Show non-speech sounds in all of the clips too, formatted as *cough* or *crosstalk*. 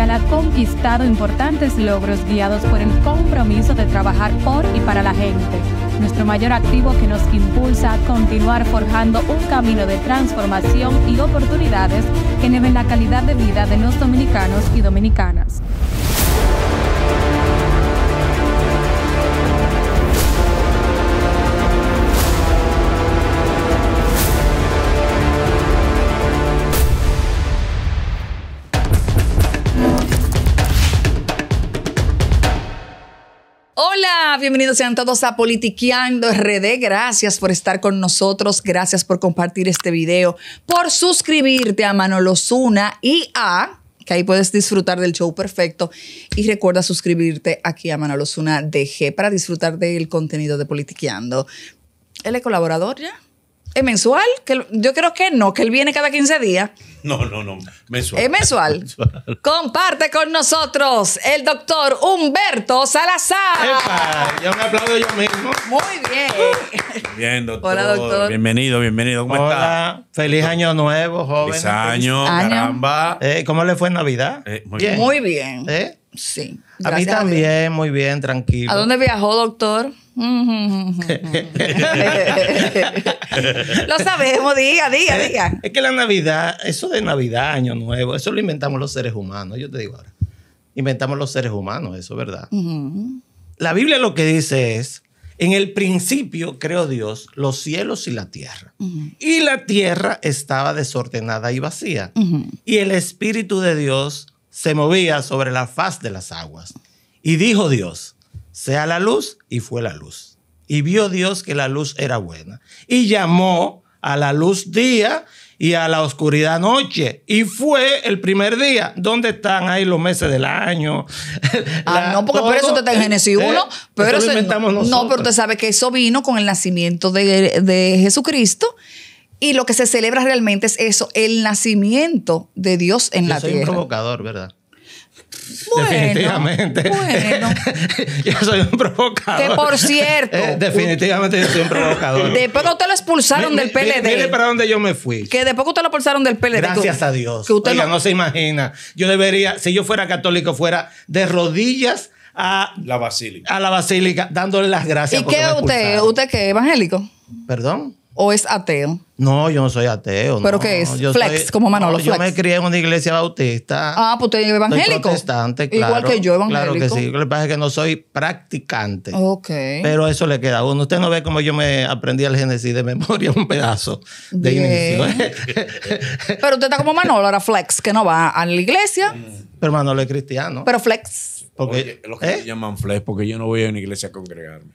ha conquistado importantes logros guiados por el compromiso de trabajar por y para la gente, nuestro mayor activo que nos impulsa a continuar forjando un camino de transformación y oportunidades que eleven la calidad de vida de los dominicanos y dominicanas. bienvenidos sean todos a Politiqueando RD. Gracias por estar con nosotros, gracias por compartir este video, por suscribirte a Manolo y a que ahí puedes disfrutar del show perfecto. Y recuerda suscribirte aquí a Manolo Zuna DG para disfrutar del contenido de Politiqueando. El colaborador ya? ¿Es mensual? Que yo creo que no, que él viene cada 15 días. No, no, no, mensual. Es *laughs* mensual. Comparte con nosotros el doctor Humberto Salazar. Epa, ya me aplaudo yo mismo. Muy bien. bien, doctor. Hola, doctor. Bienvenido, bienvenido. ¿Cómo Hola. Feliz año nuevo, joven. Feliz año, caramba. Eh, ¿Cómo le fue en Navidad? Eh, muy bien. Muy bien. ¿Eh? Sí. A mí también, muy bien, tranquilo. ¿A dónde viajó, doctor? *laughs* lo sabemos, día día eh, día Es que la Navidad, eso de Navidad, Año Nuevo, eso lo inventamos los seres humanos, yo te digo ahora. Inventamos los seres humanos, eso es verdad. La Biblia lo que dice es, en el principio creó Dios los cielos y la tierra. Y la tierra estaba desordenada y vacía. Y el Espíritu de Dios se movía sobre la faz de las aguas. Y dijo Dios, sea la luz y fue la luz. Y vio Dios que la luz era buena. Y llamó a la luz día y a la oscuridad noche. Y fue el primer día. ¿Dónde están ahí los meses del año? *laughs* Ah, no, porque por eso te está en Génesis 1. Eh, no, pero usted sabe que eso vino con el nacimiento de, Jesucristo. Y lo que se celebra realmente es eso, el nacimiento de Dios en la soy tierra. Un provocador, ¿verdad? Bueno, definitivamente. *laughs* yo soy un provocador. Que por cierto. Eh, definitivamente yo soy un provocador. *laughs* Después que usted lo expulsaron del PLD. Mire para dónde yo me fui. Que después que usted lo expulsaron del PLD. Gracias a Dios. usted no... se imagina. Yo debería, si yo fuera católico, fuera de rodillas a la basílica. A la basílica, dándole las gracias. ¿Y qué usted? ¿Usted qué? ¿Evangélico? Perdón o es ateo? No, yo no soy ateo. ¿Pero qué es? flex, como Manolo. Yo me crié en una iglesia bautista. Ah, pues usted es evangélico. Igual que yo, evangélico. Claro que sí. Lo que pasa es que no soy practicante. Ok. Pero eso le queda a uno. Usted no ve como yo me aprendí el Génesis de memoria, un pedazo de inicio. *laughs* pero usted está como Manolo, ahora flex, que no va a la iglesia. Pero Manolo es cristiano. Pero flex. Porque, los que se ¿eh? llaman flex, porque yo no voy a una iglesia a congregarme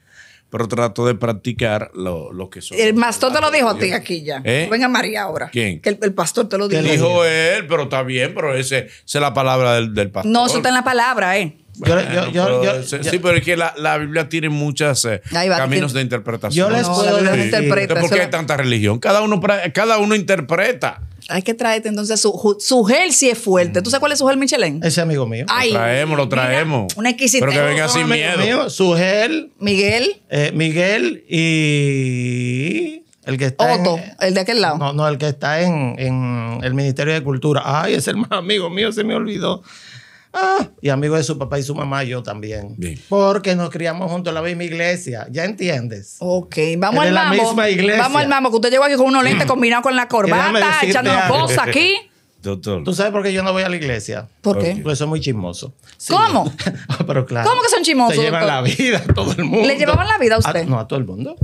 pero trato de practicar lo, que soy. El pastor te lo dijo a ti aquí ya. ¿Eh? Venga María ahora. ¿Quién? el, pastor te lo dijo. Te dijo él, pero está bien, pero esa es la palabra del, pastor. No, eso está en la palabra, ¿eh? sí, pero es que la, Biblia tiene muchos eh, caminos de interpretación. Yo les puedo no, ¿Por qué hay tanta religión? Cada uno, cada uno interpreta. Hay que traerte entonces su, su gel si es fuerte. ¿Tú sabes mm. cuál es su gel Michelin? Ese amigo mío. lo traemos, lo traemos. Mira, una exquisita. Pero que venga sin miedo. su gel. Miguel. Eh, Miguel y... El que está Otto, el de aquel lado. No, no, el que está en, en el Ministerio de Cultura. Ay, es el más amigo mío, se me olvidó. Ah, y amigo de su papá y su mamá, yo también. Porque nos criamos juntos en la misma iglesia. ¿Ya entiendes? Ok, vamos al la Misma iglesia. Vamos al mamo, que usted llegó aquí con unos lentes mm. combinados con la corbata, echándonos cosas aquí. *laughs* Doctor. ¿Tú sabes por qué yo no voy a la iglesia? ¿Por qué? Porque son muy chismoso. ¿Cómo? *laughs* Ah, pero claro. ¿Cómo que son chismosos? Le llevan la vida a todo el mundo. ¿Le llevaban la vida a ah, usted? no, a todo el mundo.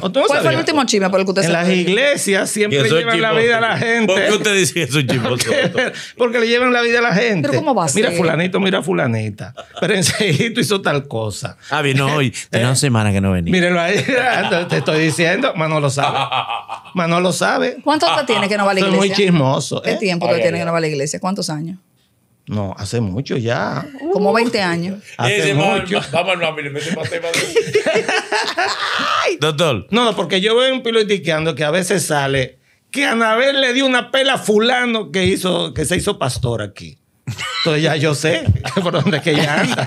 ¿Cuál fue el último pues. chisme por el que En las iglesias siempre llevan la vida a la gente. ¿Por qué usted dice eso, un *laughs* Porque, porque le llevan la vida a la gente. ¿Pero cómo va a ser? Mira fulanito, mira fulanita. Pero enseguida hizo tal cosa. Ah, vino hoy. *laughs* Tenía una eh, semana que no venía. Mírenlo ahí. *laughs* Te estoy diciendo. Manolo sabe. Manolo sabe. ¿Cuánto te tiene que no va a la iglesia? Es muy chismoso. ¿Qué ¿eh? tiempo que tiene que no va a la iglesia? ¿Cuántos años? No, hace mucho ya. Como 20 uh. años. Hace mucho. Vamos Doctor. No, no, porque yo veo un pilotiqueando que a veces sale que Anabel le dio una pela fulano que, hizo, que se hizo pastor aquí. Entonces ya yo sé *laughs* por dónde es que ella anda.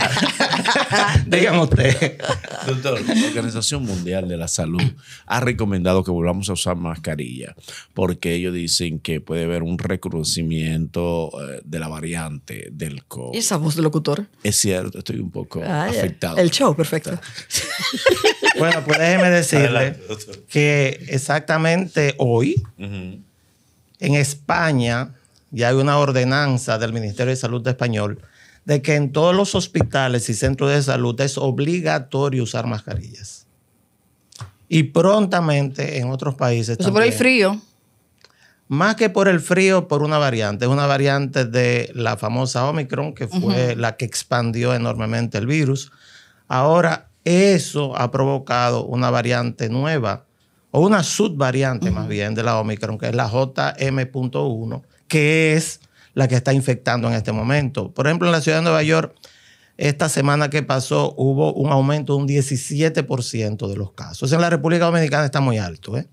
*laughs* Dígame usted. Doctor, la Organización Mundial de la Salud ha recomendado que volvamos a usar mascarilla porque ellos dicen que puede haber un reconocimiento eh, de la variante del COVID. ¿Y esa voz de locutor? Es cierto, estoy un poco ah, afectado. El show, perfecto. *laughs* bueno, pues déjeme decirle que exactamente hoy en España ya hay una ordenanza del Ministerio de Salud de Español de que en todos los hospitales y centros de salud es obligatorio usar mascarillas. Y prontamente en otros países. también. por el frío. Más que por el frío, por una variante. una variante de la famosa Omicron, que fue la que expandió enormemente el virus. Ahora, eso ha provocado una variante nueva, o una subvariante más bien de la Omicron, que es la JM.1, que es la que está infectando en este momento. Por ejemplo, en la ciudad de Nueva York, esta semana que pasó hubo un aumento de un 17% de los casos. En la República Dominicana está muy alto. ¿eh?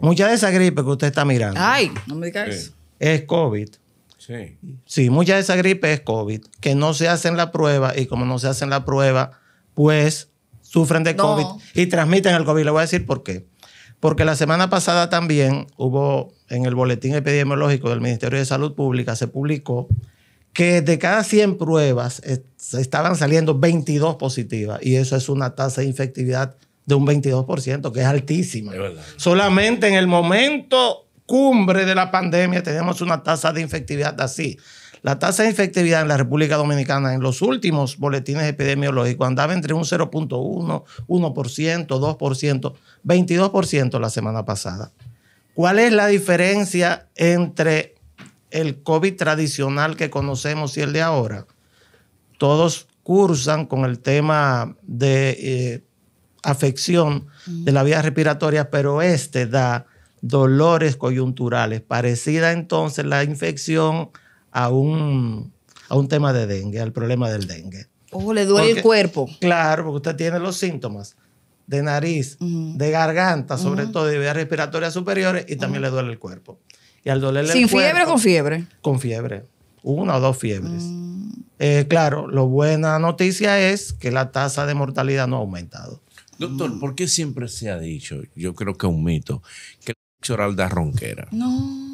Mucha de esa gripe que usted está mirando. Ay, no me Es COVID. Sí. Sí, mucha de esa gripe es COVID, que no se hacen la prueba y como no se hacen la prueba, pues sufren de COVID y transmiten el COVID. Le voy a decir por qué. Porque la semana pasada también hubo en el boletín epidemiológico del Ministerio de Salud Pública, se publicó que de cada 100 pruebas estaban saliendo 22 positivas y eso es una tasa de infectividad de un 22%, que es altísima. Solamente en el momento cumbre de la pandemia tenemos una tasa de infectividad así. La tasa de infectividad en la República Dominicana en los últimos boletines epidemiológicos andaba entre un 0.1, 1%, 2%, 22% la semana pasada. ¿Cuál es la diferencia entre el COVID tradicional que conocemos y el de ahora? Todos cursan con el tema de eh, afección mm. de la vía respiratoria, pero este da dolores coyunturales. Parecida entonces la infección a un, a un tema de dengue, al problema del dengue. Ojo, le duele el cuerpo. Claro, porque usted tiene los síntomas de nariz, de garganta, sobre todo de vías respiratorias superiores y también le duele el cuerpo. Y al dolerle ¿Sin fiebre o con fiebre? Con fiebre. Una o dos fiebres. Mm. Eh, claro, la buena noticia es que la tasa de mortalidad no ha aumentado. Doctor, ¿por qué siempre se ha dicho, yo creo que es un mito, que la choralda da ronquera? No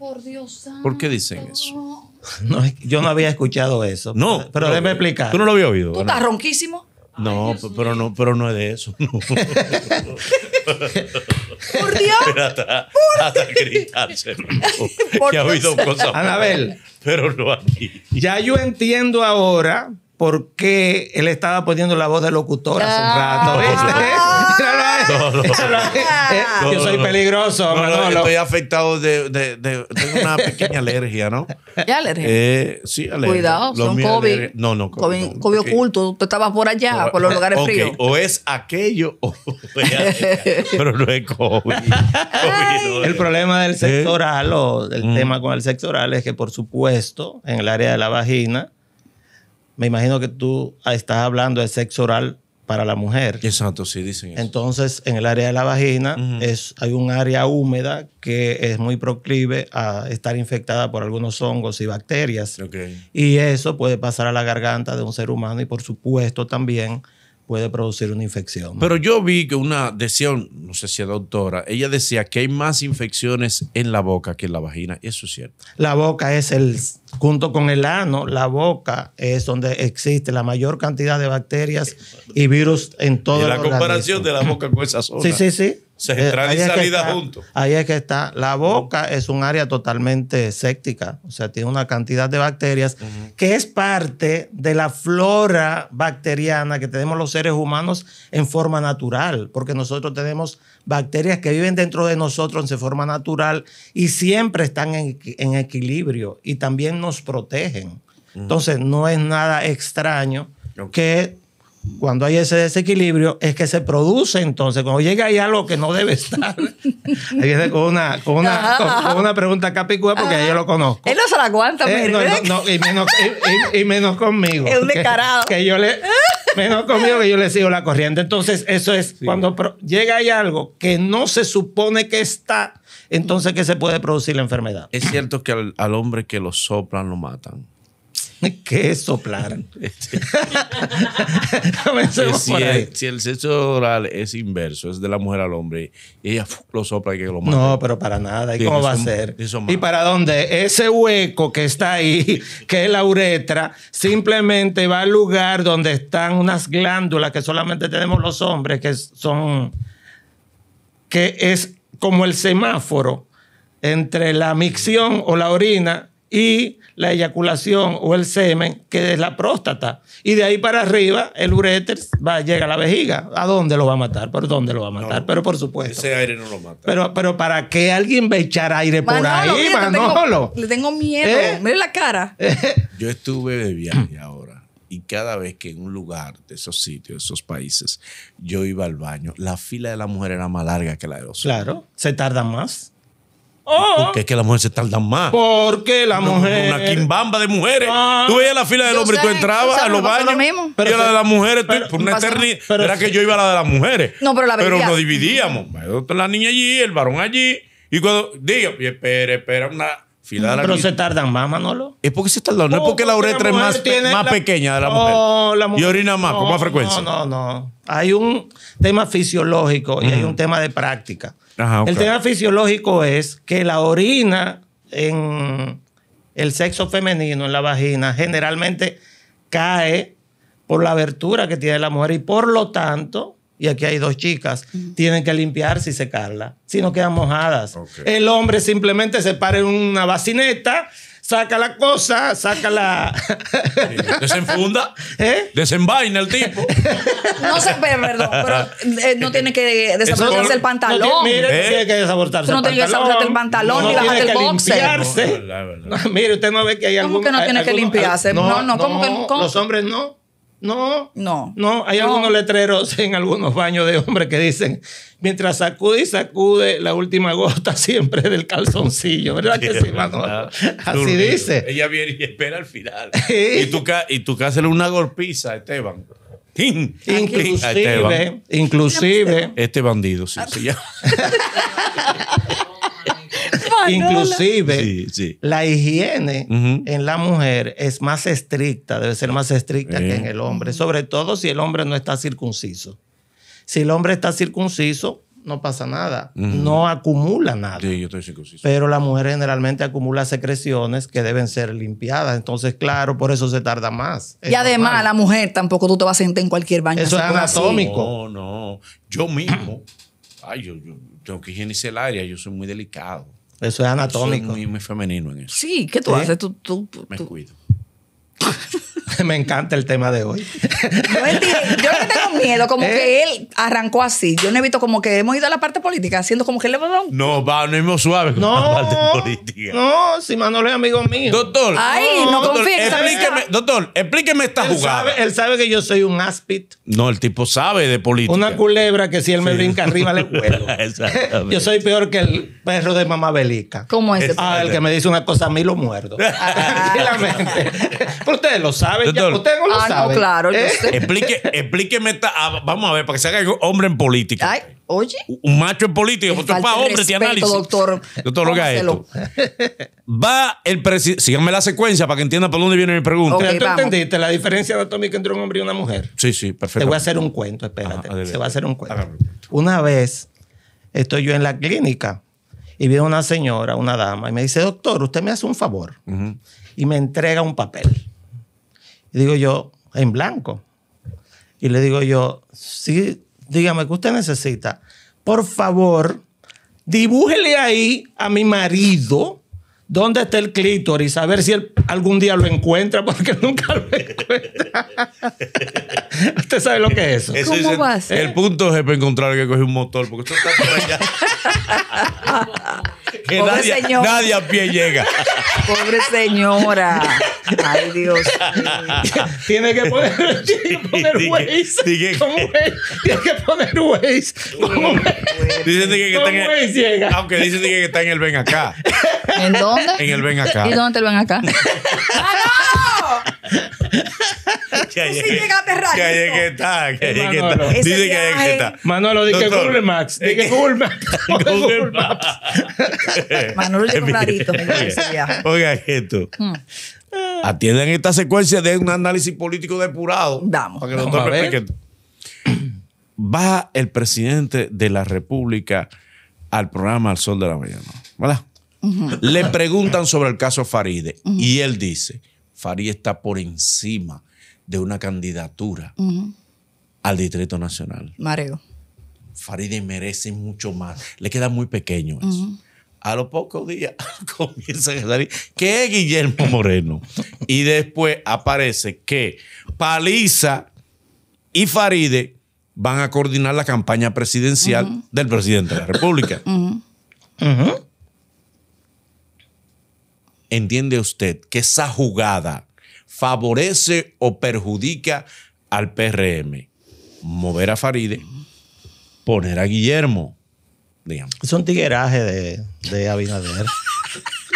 por Dios santo. ¿Por qué dicen eso? *laughs* No, yo no había escuchado eso. No, pero no, déjame explicar. Tú no lo había oído. ¿Tú estás ronquísimo? No, pero no, pero no es de eso. *laughs* por Dios. Pero *laughs* hasta, gritarse. que ha habido cosas. Anabel. Pero no aquí. Ya yo entiendo ahora por qué él estaba poniendo la voz de locutor hace un ah. rato, ¿viste? Yo soy peligroso, no, no, Estoy afectado de, de, Tengo una pequeña alergia, ¿no? ¿Qué alergia? Eh, sí, alergia. Cuidado, son COVID. No, no, COVID. COVID, oculto. Tú estabas por allá, por los lugares fríos. O es aquello, *laughs* Pero no es COVID. el problema del ¿Eh? sexo o del mm. tema con el sexo oral es que, por supuesto, en el área de la vagina me imagino que tú ah, estás hablando de sexo oral para la mujer. Exacto, sí, dicen eso. Entonces, en el área de la vagina es, hay un área húmeda que es muy proclive a estar infectada por algunos hongos y bacterias. Y eso puede pasar a la garganta de un ser humano y por supuesto también puede producir una infección. Pero yo vi que una, decía, no sé si es doctora, ella decía que hay más infecciones en la boca que en la vagina. Eso es cierto. La boca es el, junto con el ano, la boca es donde existe la mayor cantidad de bacterias eh, y virus en todo el y la comparación de la boca con esa zona. Sí, sí, sí. Se entran y salida juntos. Ahí es que está. La boca es un área totalmente séptica, o sea, tiene una cantidad de bacterias que es parte de la flora bacteriana que tenemos los seres humanos en forma natural, porque nosotros tenemos bacterias que viven dentro de nosotros en forma natural y siempre están en, equilibrio y también nos protegen. Entonces, no es nada extraño que cuando hay ese desequilibrio es que se produce entonces, cuando llega ahí algo que no debe estar. hay con una, con una, pregunta capicúa porque yo lo conozco. Él no se la aguanta, eh, y, menos, conmigo. Es un descarado. Que, yo le, menos conmigo que yo le sigo la corriente. Entonces, eso es cuando llega ahí algo que no se supone que está, entonces que se puede producir la enfermedad. Es cierto que al hombre que lo soplan lo matan que soplaran. *laughs* *laughs* si, El, sexo oral es inverso, es de la mujer al hombre, ella lo sopla y que lo mata. No, pero para nada. ¿Y cómo va a ser? ¿Y para dónde? Ese hueco que está ahí, *laughs* que es la uretra, simplemente va al lugar donde están unas glándulas que solamente tenemos los hombres, que son. que es como el semáforo entre la micción o la orina y la eyaculación o el semen, que es la próstata. Y de ahí para arriba, el ureter va, llega a la vejiga. ¿A dónde lo va a matar? ¿Por dónde lo va a matar? pero por supuesto. Ese aire no lo mata. Pero, pero ¿para qué alguien va a echar aire por ahí, Manolo? le tengo miedo. ¿Eh? Mire la cara. *laughs* Yo estuve de viaje ahora. Y cada vez que en un lugar de esos sitios, de esos países, yo iba al baño, la fila de la mujer era más larga que la de los Claro, se tarda más. Oh, oh. porque es que las mujeres se tardan más? Porque la mujer. Una quimbamba de mujeres. Ah. Tú veías la fila del hombre y tú entrabas a los baños. Pero y la de las mujeres, por una eternidad. era que yo iba a la de las mujeres. No, pero la Pero nos dividíamos. La niña allí, el varón allí. Y cuando. Digo, espera, espera, una. Fila pero se tardan más, Manolo. Es porque se tardan. No es porque la uretra es más, pequeña de la oh, mujer. la mujer. Y orina más, con más frecuencia. No, no, no. Hay un tema fisiológico y hay un tema de práctica. El tema fisiológico es que la orina en el sexo femenino, en la vagina, generalmente cae por la abertura que tiene la mujer y por lo tanto, y aquí hay dos chicas, tienen que limpiarse y secarla, si no quedan mojadas. El hombre simplemente se para en una bacineta saca la cosa, saca la. Desenfunda. *laughs* ¿Eh? Desenvaina el tipo. No se perdón, pero eh, no tiene que desabortarse el pantalón. No tiene, ¿Eh? que desabortarse el pantalón. No tiene que desabortarse el pantalón ni dejar bajar el boxer. *laughs* mire, usted no ve que hay algún. ¿Cómo que no tiene que limpiarse? no, no, ¿cómo que, Los hombres no. No, no, no. Hay algunos letreros *laughs* en algunos baños de hombres que dicen, mientras sacude y sacude la última gota siempre del calzoncillo, ¿verdad que sí, ah, Así dice. Ella viene y espera al final. *laughs* y tú, y tú que una golpiza, Esteban. Inclusive, Esteban. inclusive. Este bandido, sí. Ah. sí *laughs* Inclusive, la higiene en la mujer es más estricta, debe ser más estricta que en eh. el hombre, sobre todo si el hombre no está circunciso. Si el hombre está circunciso, no pasa nada, no acumula nada. yo Pero la mujer generalmente acumula secreciones que deben ser limpiadas, entonces claro, por eso se tarda más. y además la mujer tampoco tú te vas a sentar en cualquier baño. Eso es anatómico. No, no, yo mismo, ay, yo, yo tengo que higienizar el área, yo soy muy delicado. Eso es anatómico. Soy muy, muy femenino en eso. Sí, ¿qué tú haces? Tú, tú, Me cuido. *laughs* *laughs* Me encanta el tema de hoy. Yo Yo le tengo miedo, como *laughs* que eh. él arrancó así. Yo no evito como que hemos ido a la parte política haciendo como que él le va a dar No, va, no hemos suave con no, la parte política. No, si Manolo es amigo mío. Doctor. Ay, no, no doctor, Explíqueme, doctor, explíqueme esta él jugada. Sabe, él sabe que yo soy un áspid. No, el tipo sabe de política. Una culebra que si él me brinca arriba le *laughs* Exactamente. yo soy peor que el perro de mamá Belica. ¿Cómo es? Ah, el que me dice una cosa a mí lo muerdo. Tranquilamente. Pero ustedes lo saben explíqueme. Esta, ah, vamos a ver, para que se haga hombre en política. Ay, oye. Un macho en política. Porque para hombre respeto, análisis. Doctor, *laughs* doctor lo que esto. Va el presidente. Síganme la secuencia para que entienda por dónde viene mi pregunta. ¿Tú entendiste la diferencia anatómica entre un hombre y una mujer? Sí, sí, perfecto. Te voy a hacer un cuento, espérate. se va a hacer un cuento. Una vez estoy yo en la clínica y viene una señora, una dama, y me dice, doctor, usted me hace un favor. Y me entrega un papel. Y digo yo, en blanco. Y le digo yo, sí, dígame qué usted necesita. Por favor, dibújele ahí a mi marido dónde está el clítoris, a ver si él algún día lo encuentra, porque *laughs* nunca lo encuentra. ¿Usted sabe lo que es eso? ¿Cómo va a ser? el punto es para encontrar que coge un motor, porque esto está por allá. *laughs* que Pobre nadie, nadie a pie llega. Pobre señora. Ay, Dios. *laughs* Tiene que poner, tiene que poner Waze. Tiene que poner Waze. Dicen que aunque dicen que está en el ven acá. ¿En dónde? En el Ven Acá. ¿Y dónde te lo ven acá? ¡Ah, no! que sí Que que está, que que está. Dice que está. Manolo, dice que Google Maps. Dice que Google Maps. *laughs* Google Maps. *laughs* Manolo llegó rarito. me ese Oiga esto. Hmm. Atiendan esta secuencia de un análisis político depurado. Vamos. Para que Vamos a ver. *clears throat* Va el presidente de la República al programa Al Sol de la Mañana. ¿Verdad? Le preguntan sobre el caso Faride y él dice, Faride está por encima de una candidatura al Distrito Nacional. Mareo. Faride merece mucho más. Le queda muy pequeño eso. A los pocos días *laughs* comienza a que es Guillermo Moreno. y después aparece que Paliza y Faride van a coordinar la campaña presidencial del presidente de la República entiende usted que esa jugada favorece o perjudica al PRM? Mover a Faride, poner a Guillermo. Digamos. Es un tigueraje de, de Abinader.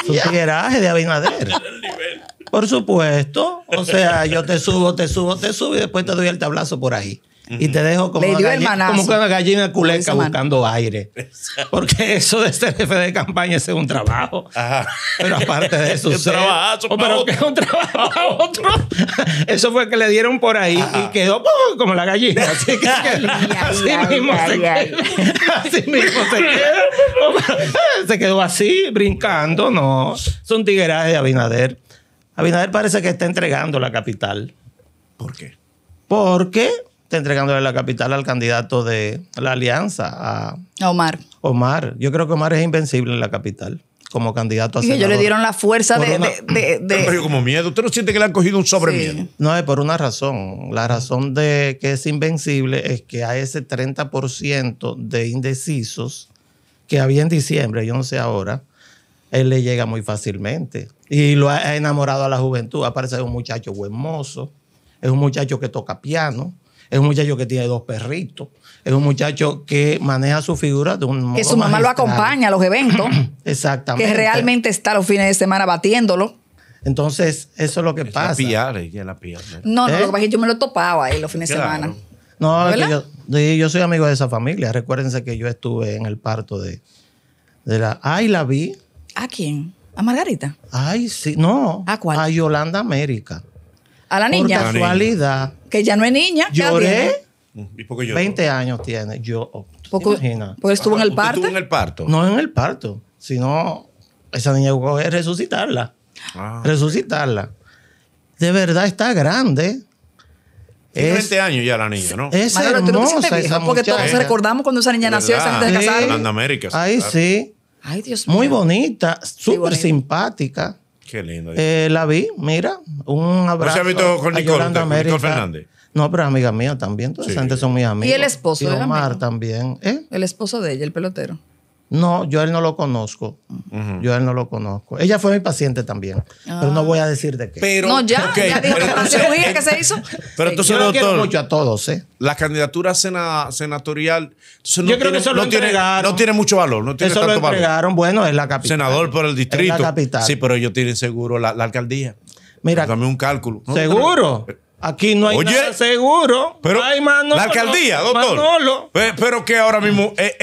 es un tigueraje de Abinader. Por supuesto. O sea, yo te subo, te subo, te subo y después te doy el tablazo por ahí y te dejo como, una gallina, como una gallina culeca buscando aire. Porque eso de ser jefe de campaña es un trabajo. Pero aparte de eso, *laughs* oh, pero trabajo *laughs* *laughs* Eso fue que le dieron por ahí y quedó como la gallina. Así mismo se quedó, así oh, mismo eh, se quedó. así, brincando. No, es un de Abinader. Abinader parece que está entregando la capital. ¿Por qué? Porque Entregándole entregándole la capital al candidato de la alianza, a, Omar. Omar. Yo creo que Omar es invencible en la capital como candidato a ellos le dieron la fuerza de, de, como miedo. ¿Usted no siente que le han cogido un sobre No, es por una razón. La razón de que es invencible es que a ese 30% de indecisos que había en diciembre, yo no sé ahora, él le llega muy fácilmente. Y lo ha enamorado a la juventud. Aparece un muchacho buen mozo, es un muchacho que toca piano, es un muchacho que tiene dos perritos, es un muchacho que maneja su figura de un modo Que su mamá lo acompaña a los eventos. *clears throat* Exactamente. Que realmente está los fines de semana batiéndolo. Entonces, eso es lo que pasa. La la No, no, ¿Eh? lo que pasa es que yo me lo topaba ahí los fines de semana. No, yo, soy amigo de esa familia. Recuérdense que yo estuve en el parto de, de la. Ay, la vi. ¿A quién? ¿A Margarita? Ay, sí, no. ¿A cuál? A Yolanda América. A la niña. casualidad. Que ya no es niña. Lloré. Mm, ¿Y por qué 20 años tiene. Yo, oh, Porque estuvo en el parto. Estuvo en el parto. No en el parto, sino esa niña es resucitarla. Ah. resucitarla. De verdad está grande. Tiene es, 20 años ya la niña, ¿no? Es Madre, hermosa Porque todos recordamos cuando esa niña nació antes de Ahí sí. Ay, Dios mío. Muy bonita, súper simpática. Qué lindo. Eh, la vi, mira, un abrazo. ¿No se ha visto con Nicole, Nicole Fernández? No, pero amiga mía también, entonces sí. son mis amigas. Y el esposo Omar de la también. ¿Eh? El esposo de ella, el pelotero. No, yo él no lo conozco. Yo él no lo conozco. Ella fue mi paciente también, pero no ah. voy a decir de qué. Pero, no, ya, ya dijo la que se eh, hizo. Pero eh, entonces, yo doctor, mucho a todos, ¿eh? La candidatura senatorial, no yo creo que eso no, lo tiene, no tiene mucho valor, no tiene eso tanto lo entregaron, valor. bueno, es la capital. Senador por el distrito. Sí, pero ellos tienen seguro la, alcaldía. Mira, Dame un cálculo. Seguro. Aquí no hay seguro. Pero hay Manolo, la alcaldía, doctor. Manolo. Pero que ahora mismo, eh,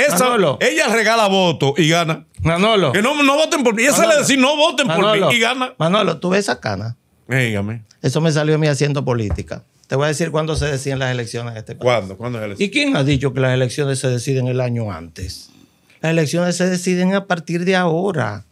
ella regala votos y gana. Manolo. Que no, voten por mí. Ella no voten por mí y gana. Manolo, tú ves esa cana. Dígame. Eso me salió a mí haciendo política. Te voy a decir cuándo se deciden las elecciones de este país. ¿Cuándo? ¿Y quién ha dicho que las elecciones se deciden el año antes? Las elecciones se deciden a partir de ahora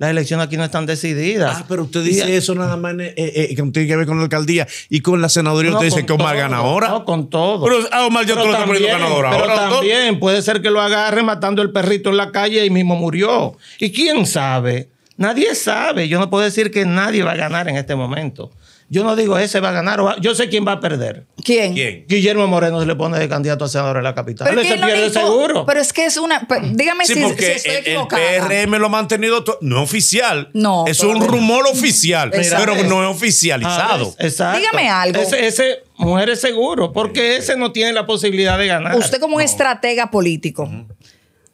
las elecciones aquí no están decididas. Ah, pero usted dice eso nada más que no eh, eh, que tiene que ver con la alcaldía y con la senaduría. usted dice que Omar gana ahora. No, con todo. Pero ah, Omar lo ahora. Pero también puede ser que lo agarre matando el perrito en la calle y mismo murió. ¿Y quién sabe? Nadie sabe. Yo no puedo decir que nadie va a ganar en este momento. Yo no digo ese va a ganar Yo sé quién va a perder. ¿Quién? Guillermo Moreno se le pone de candidato a senador en la capital. Pero se pierde seguro. Pero es que es una. Pues, mm. Dígame si, si el, el PRM lo ha mantenido. No No oficial. No. Es un rumor oficial, pero no ah, es oficializado. Dígame algo. Ese, ese mujer es seguro, porque ese no tiene la posibilidad de ganar. Usted, como estratega político,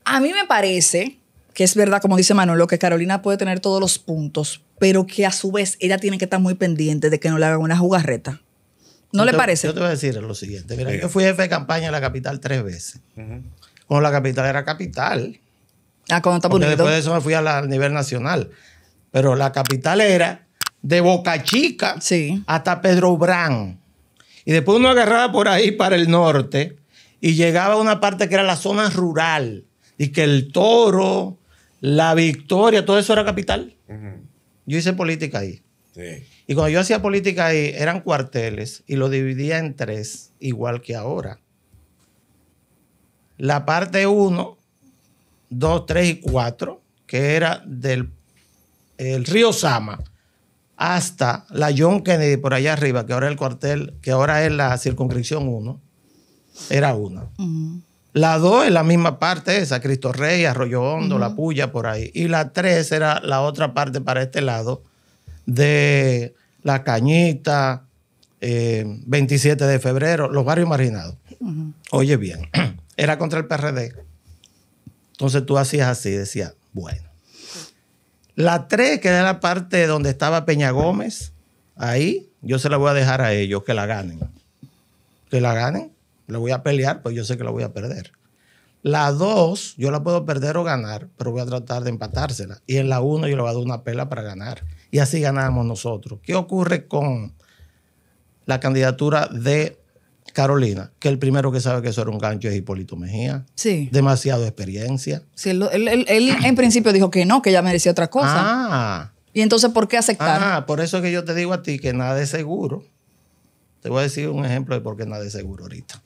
a mí me parece que es verdad, como dice Manolo, que Carolina puede tener todos los puntos, pero que a su vez ella tiene que estar muy pendiente de que no le hagan una jugarreta. ¿No le parece? Yo te voy a decir lo siguiente. Mira, yo fui jefe de campaña en la capital tres veces. Cuando la capital era capital. Ah, cuando está Porque Después de eso me fui a al nivel nacional. Pero la capital era de Boca Chica hasta Pedro Brán. Y después uno agarraba por ahí para el norte y llegaba a una parte que era la zona rural. Y que el toro, la Victoria, todo eso era capital. Yo hice política ahí. Y cuando yo hacía política ahí, eran cuarteles y lo dividía en tres, igual que ahora. La parte 1, 2, 3 y 4, que era del río Sama hasta la John Kennedy por allá arriba, que ahora es el cuartel, que ahora es la circunscripción 1, era una. La 2 es la misma parte esa, Cristo Rey, Arroyo Hondo, La Puya, por ahí. Y la 3 era la otra parte para este lado de La Cañita, 27 eh, de febrero, los barrios marginados. Oye bien, *clears throat* era contra el PRD. Entonces tú hacías así, decías, bueno. La tres, que era la parte donde estaba Peña Gómez, ahí yo se la voy a dejar a ellos, que la ganen. Que la ganen le voy a pelear, pues yo sé que la voy a perder. La 2, yo la puedo perder o ganar, pero voy a tratar de empatársela. Y en la 1 yo le voy a dar una pela para ganar. Y así ganamos nosotros. ¿Qué ocurre con la candidatura de Carolina? Que el primero que sabe que eso era un gancho es Hipólito Mejía. Sí. Demasiado experiencia. él, en principio dijo que no, que ella merecía otra cosa. Ah. Y entonces, ¿por qué aceptar? Ah, por eso es que yo te digo a ti que nada es seguro. Te voy a decir un ejemplo de por qué nada es seguro ahorita.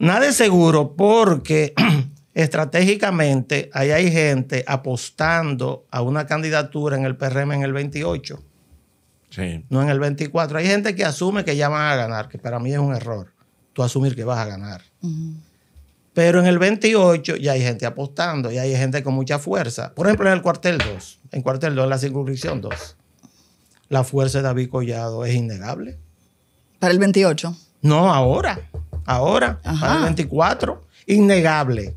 Nada es seguro porque *clears throat* estratégicamente ahí hay gente apostando a una candidatura en el PRM en el 28. No en el 24. Hay gente que asume que ya van a ganar, que para mí es un error. Tú asumir que vas a ganar. Pero en el 28 ya hay gente apostando, y hay gente con mucha fuerza. Por ejemplo, en el cuartel 2, en cuartel 2, en la circunscripción 2, la fuerza de David Collado es innegable. ¿Para el 28? No, ahora ahora, el 24, innegable.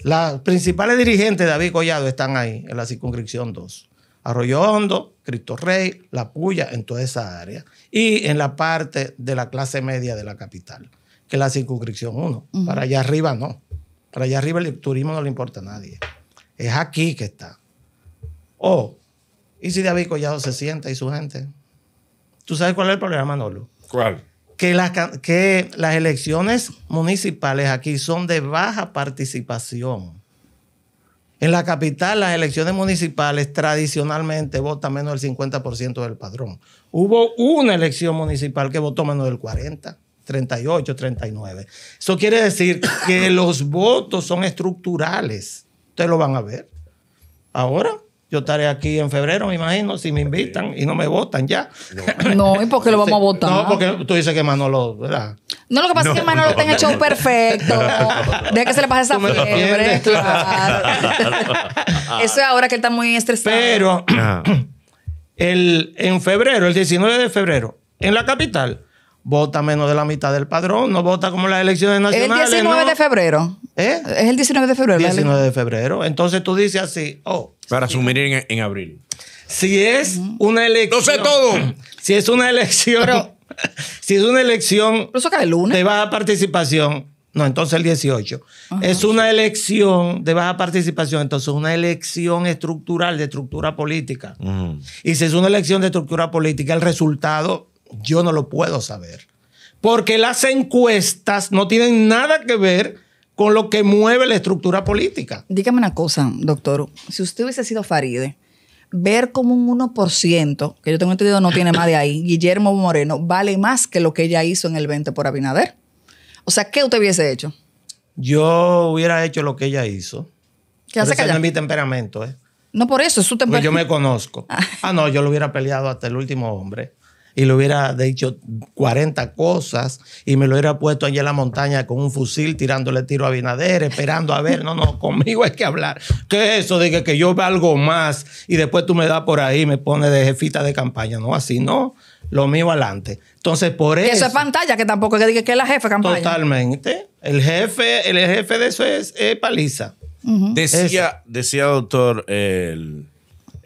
Las principales dirigentes de David Collado están ahí, en la circunscripción 2. Arroyo Hondo, Cristo Rey, La Puya, en toda esa área. Y en la parte de la clase media de la capital, que es la circunscripción 1. Para allá arriba no. Para allá arriba el turismo no le importa a nadie. Es aquí que está. O, oh, ¿y si David Collado se sienta y su gente? ¿Tú sabes cuál es el problema, Manolo? ¿Cuál? que, las, que las elecciones municipales aquí son de baja participación. En la capital, las elecciones municipales tradicionalmente votan menos del 50% del padrón. Hubo una elección municipal que votó menos del 40%. 38, 39. Eso quiere decir que los votos son estructurales. Ustedes lo van a ver. Ahora, yo estaré aquí en febrero, me imagino, si me invitan y no me votan ya. No, ¿y por qué lo vamos a votar? No, porque tú dices que Manolo, ¿verdad? No, lo que pasa es que Manolo *laughs* no, hecho hecho perfecto. Deja que se le pase esa fiebre, *laughs* Eso es ahora que él está muy estresado. Pero ah. *clears throat* el, en febrero, el 19 de febrero, en la capital, vota menos de la mitad del padrón, no vota como las elecciones nacionales. El 19 de febrero. ¿Eh? Es el 19 de febrero. 19 de febrero. Entonces tú dices así, oh. Para asumir en, abril. Si es una elección. No sé todo. *laughs* Si es una elección. *laughs* si es una elección. Pero eso el lunes. De baja participación. No, entonces el 18. Es una elección de baja participación, entonces una elección estructural de estructura política. Y si es una elección de estructura política, el resultado yo no lo puedo saber. Porque las encuestas no tienen nada que ver con lo que mueve la estructura política. Dígame una cosa, doctor. Si usted hubiese sido Faride, ver como un 1%, que yo tengo entendido no tiene más de ahí, *coughs* Guillermo Moreno, vale más que lo que ella hizo en el 20 por Abinader. O sea, ¿qué usted hubiese hecho? Yo hubiera hecho lo que ella hizo. ¿Qué hace que no es mi temperamento, ¿eh? No por eso, es su temperamento. yo me conozco. *laughs* ah, no, yo lo hubiera peleado hasta el último hombre y le hubiera dicho 40 cosas y me lo hubiera puesto allí en la montaña con un fusil tirándole tiro a Binader, esperando a ver, no, no, conmigo hay que hablar. ¿Qué es eso? Dije que yo valgo más y después tú me das por ahí y me pones de jefita de campaña. No, así no. Lo mío adelante. Entonces, por eso. Eso es pantalla, que tampoco es que diga que es la jefe de campaña. Totalmente. El jefe, el jefe de eso es, paliza. decía, decía, doctor, el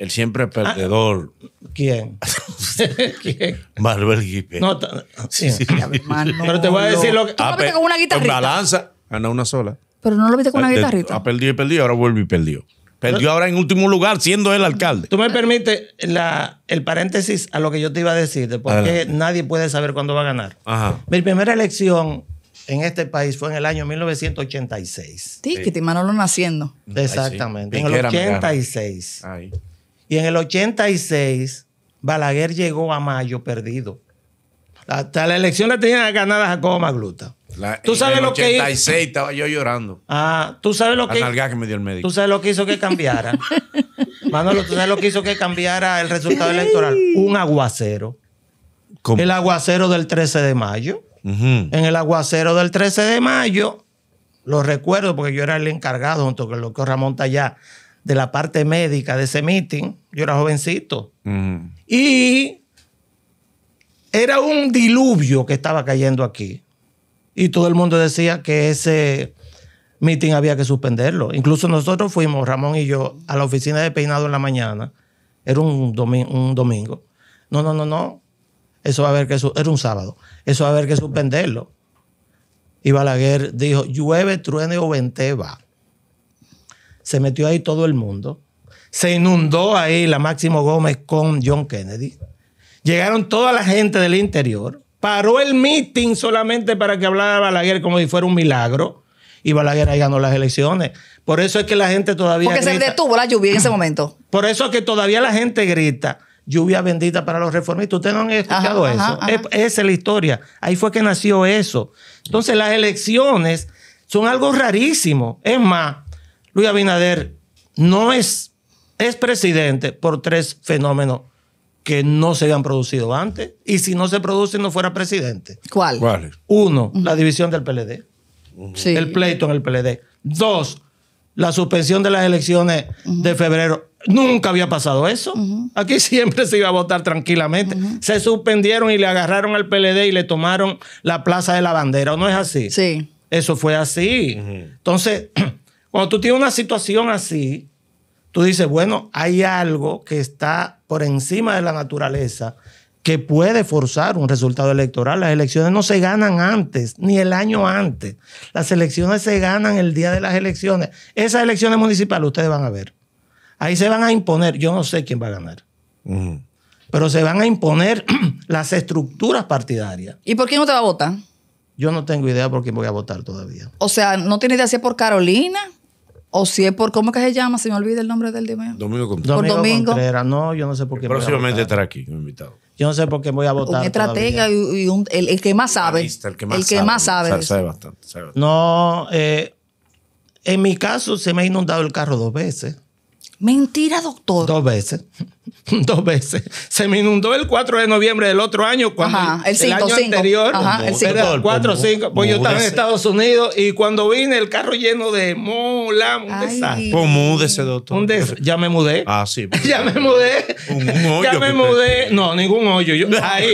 el siempre ah, perdedor. ¿Quién? *laughs* ¿Quién? Marvel Gipe. No, sí. sí. Pero te voy a decir lo que. ¿Tú lo viste con una guitarrita. Ah, con balanza, ganó ah, una sola. Pero no lo viste con una guitarrita. Ha perdido y perdido, ahora vuelve y perdió. Perdió ahora en último lugar, siendo el alcalde. Tú me permites el paréntesis a lo que yo te iba a decir, de por qué nadie puede saber cuándo va a ganar. Ajá. Mi primera elección en este país fue en el año 1986. Sí, que te Manolo naciendo. Exactamente, en el 86. Ay. Y en el 86, Balaguer llegó a mayo perdido. Hasta la elección la tenían ganada Jacobo Magluta. tú sabes en el 86 lo que estaba yo llorando. Ah, tú sabes lo que. que me dio el médico. Tú sabes lo que hizo que cambiara. *laughs* Manolo, tú sabes lo que hizo que cambiara el resultado electoral. Un aguacero. ¿Cómo? El aguacero del 13 de mayo. En el aguacero del 13 de mayo, lo recuerdo porque yo era el encargado junto con lo que Ramón Tallá de la parte médica de ese meeting. Yo era jovencito. Y era un diluvio que estaba cayendo aquí. Y todo el mundo decía que ese meeting había que suspenderlo. Incluso nosotros fuimos, Ramón y yo, a la oficina de peinado en la mañana. Era un, un domingo. No, no, no, no. Eso va a haber que... Era un sábado. Eso va a haber que suspenderlo. Y Balaguer dijo, llueve, truene o vente, va se metió ahí todo el mundo. Se inundó ahí la Máximo Gómez con John Kennedy. Llegaron toda la gente del interior. Paró el meeting solamente para que hablara Balaguer como si fuera un milagro. Y Balaguer ahí ganó las elecciones. Por eso es que la gente todavía. Porque se detuvo la lluvia en ese momento. Por eso es que todavía la gente grita lluvia bendita para los reformistas. Ustedes no han escuchado eso. esa es la historia. Ahí fue que nació eso. Entonces las elecciones son algo rarísimo. Es más, Luis Abinader no es, es presidente por tres fenómenos que no se habían producido antes y si no se producen no fuera presidente. ¿Cuál? Uno, la división del PLD. sí. El pleito en el PLD. Dos, la suspensión de las elecciones de febrero. Nunca había pasado eso. Aquí *laughs* siempre se iba a votar tranquilamente. Se suspendieron y le agarraron al PLD y le tomaron la plaza de la bandera. ¿O no es así? Sí. Eso fue así. Entonces, *clears throat* Cuando tú tienes una situación así, tú dices, bueno, hay algo que está por encima de la naturaleza que puede forzar un resultado electoral. Las elecciones no se ganan antes, ni el año antes. Las elecciones se ganan el día de las elecciones. Esas elecciones municipales ustedes van a ver. Ahí se van a imponer, yo no sé quién va a ganar, pero se van a imponer *clears throat* las estructuras partidarias. ¿Y por quién no va a votar? Yo no tengo idea por quién voy a votar todavía. O sea, ¿no tiene idea si es por Carolina? O si es por, ¿cómo que se llama? Se me olvida el nombre del Dimeo. Domingo Contreras. No, yo no sé por qué. Próximamente estará aquí, un invitado. Yo no sé por qué voy a votar. Un estratega y, el, que más sabe. el que más el sabe. Que más sabe, bastante, No, eh, en mi caso se me ha inundado el carro dos veces. Mentira, doctor. Dos veces. *laughs* Dos veces. Se me inundó el 4 de noviembre del otro año, Ajá, el, 5, el, año anterior, Ajá, el 4 5, pues yo estaba en Estados Unidos y cuando vine el carro lleno de mola, un desastre. Pues múdese, doctor. Un des... Ya me mudé. Ah, sí. *laughs* Pues ya me mudé. Un, hoyo ya me mudé. No, ningún hoyo. Yo, *laughs* ahí,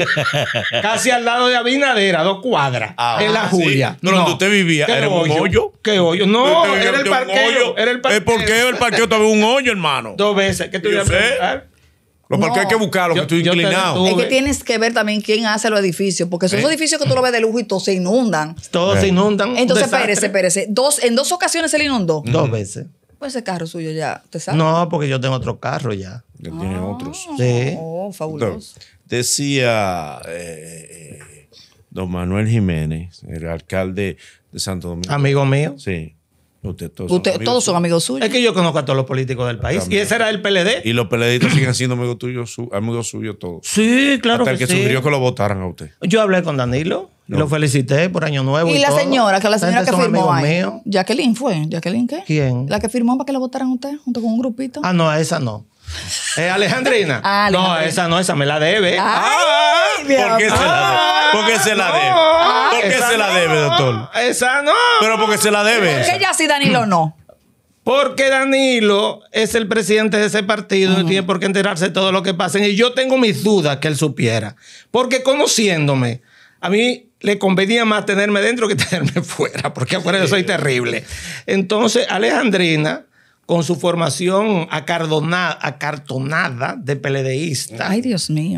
casi al lado de Abinadera, dos cuadras, ah, en la Julia. No, donde usted vivía, ¿era un hoyo? ¿Qué hoyo? No, era el parqueo. Era el parqueo. Eh, ¿Por qué el parqueo estaba un hoyo, hermano. Dos veces. ¿Qué tú ah. lo porque hay que buscar, lo que estoy inclinado. Es que tienes que ver también quién hace los edificios, porque son edificios que tú lo ves de lujo y todos se inundan. Todos se inundan. Entonces, espérese, espérese. Dos, en dos ocasiones se le inundó. Dos veces. Pues ese carro suyo ya, No, porque yo tengo otro carro ya. Yo ah, otros. Oh, sí. Oh, fabuloso. decía eh, eh, don Manuel Jiménez, el alcalde de Santo Domingo. Amigo mío. Sí. Usted, todos, son amigos suyos. Es que yo conozco a todos los políticos del país. Y ese era el PLD. Y los PLD siguen siendo amigos tuyos, amigos suyos todos. Sí, claro Hasta que el que sugirió que lo votaran a usted. Yo hablé con Danilo. Lo felicité por Año Nuevo. Y, la señora, que la señora que firmó Jacqueline fue. ¿Jacqueline qué? ¿Quién? La que firmó para que lo votaran a usted junto con un grupito. Ah, no, esa no. Eh, Alejandrina. *laughs* Ah, no, esa no, esa me la debe. Ah, ah, ¿Por qué se la debe? ¿Por qué se la debe? doctor? Esa no. Pero porque se la debe. Porque ella sí, Danilo, no. Porque Danilo es el presidente de ese partido y tiene por qué enterarse de todo lo que pasa. Y yo tengo mis dudas que él supiera. Porque conociéndome, a mí le convenía más tenerme dentro que *laughs* tenerme fuera, porque afuera yo soy terrible. Entonces, Alejandrina con su formación acartonada de peledeísta.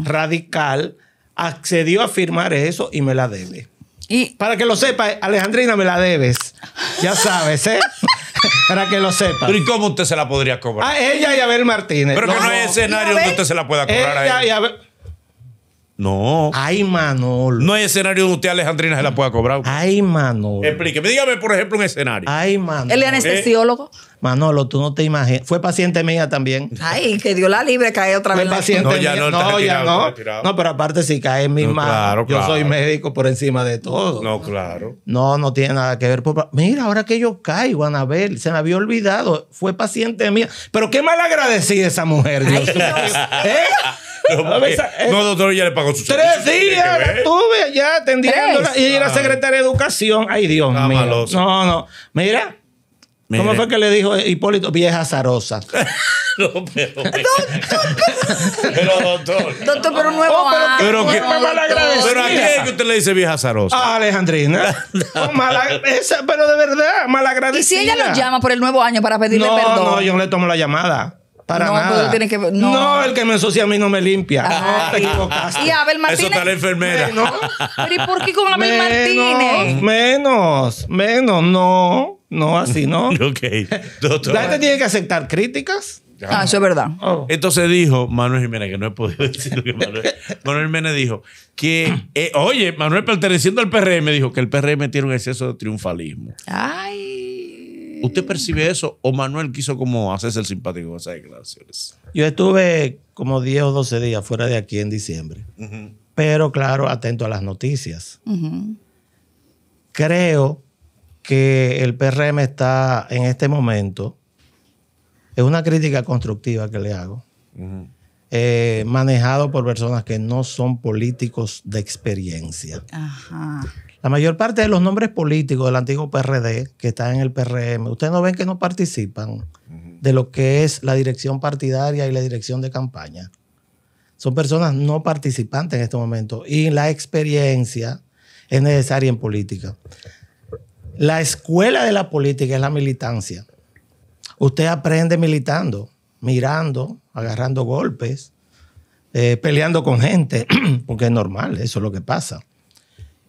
Radical, accedió a firmar eso y me la debe. Y Para que lo sepa, Alejandrina, me la debes. Ya sabes, ¿eh? *laughs* Para que lo sepa. y cómo usted se la podría cobrar? A ella y a Abel Martínez. Pero no, que no hay escenario donde usted se la pueda cobrar a ella. Y a no. Ay, Manolo. No hay escenario donde usted Alejandrina se la pueda cobrar. Ay, Manolo. Explíqueme. Dígame, por ejemplo, un escenario. Ay, Manolo. El anestesiólogo. Eh, Manolo, tú no te imaginas. Fue paciente mía también. Ay, que dio la libre, cae otra vez. Fue paciente mía. no, ya no. No, pero aparte, si cae en mi Claro, claro. Yo soy médico por encima de todo. No, claro. No, no tiene nada que ver. Pues, mira, ahora que yo caigo, Anabel, se me había olvidado. Fue paciente mía. Pero qué mal agradecida esa mujer, Dios. mío. ¿Eh? *laughs* No, eh, doctor, ya le pagó su Tres días estuve ya atendiendo. y la era secretaria de educación. Ay, Dios mío. No, no. Mira, ¿Cómo fue que le dijo Hipólito? Vieja zarosa. *laughs* no, pero. *laughs* pero doctor. Doctor, pero nuevo oh, año. pero, pero, que, pero a qué es que usted le dice vieja zarosa. Ah, oh, a Alejandrina. pero de verdad, malagradecida. ¿Y si ella lo llama por el nuevo año para pedirle no, No, yo no le tomo la llamada no, pues, Que, el que me ensucia a mí no me limpia. No, ah, ah, te Y Abel Martínez. Eso está la enfermera. Pero ¿y por qué con Abel Martínez? Menos, menos, no. No, así no. *laughs* ok. Doctor. La gente tiene que aceptar críticas. Ah, eso es verdad. Oh. Entonces dijo Manuel Jiménez, que no he podido *laughs* decir que Manuel, Manuel Jiménez dijo, que, eh, oye, Manuel perteneciendo al PRM, dijo que el PRM tiene un exceso de triunfalismo. Ay. ¿Usted percibe eso o Manuel quiso como hacerse el simpático con esas declaraciones? Yo estuve como 10 o 12 días fuera de aquí en diciembre, pero claro, atento a las noticias. Creo que el PRM está en este momento, es una crítica constructiva que le hago, eh, manejado por personas que no son políticos de experiencia. Ajá. La mayor parte de los nombres políticos del antiguo PRD que están en el PRM, ustedes no ven que no participan de lo que es la dirección partidaria y la dirección de campaña. Son personas no participantes en este momento y la experiencia es necesaria en política. La escuela de la política es la militancia. Usted aprende militando, mirando, agarrando golpes, eh, peleando con gente, *clears throat* porque es normal, eso es lo que pasa.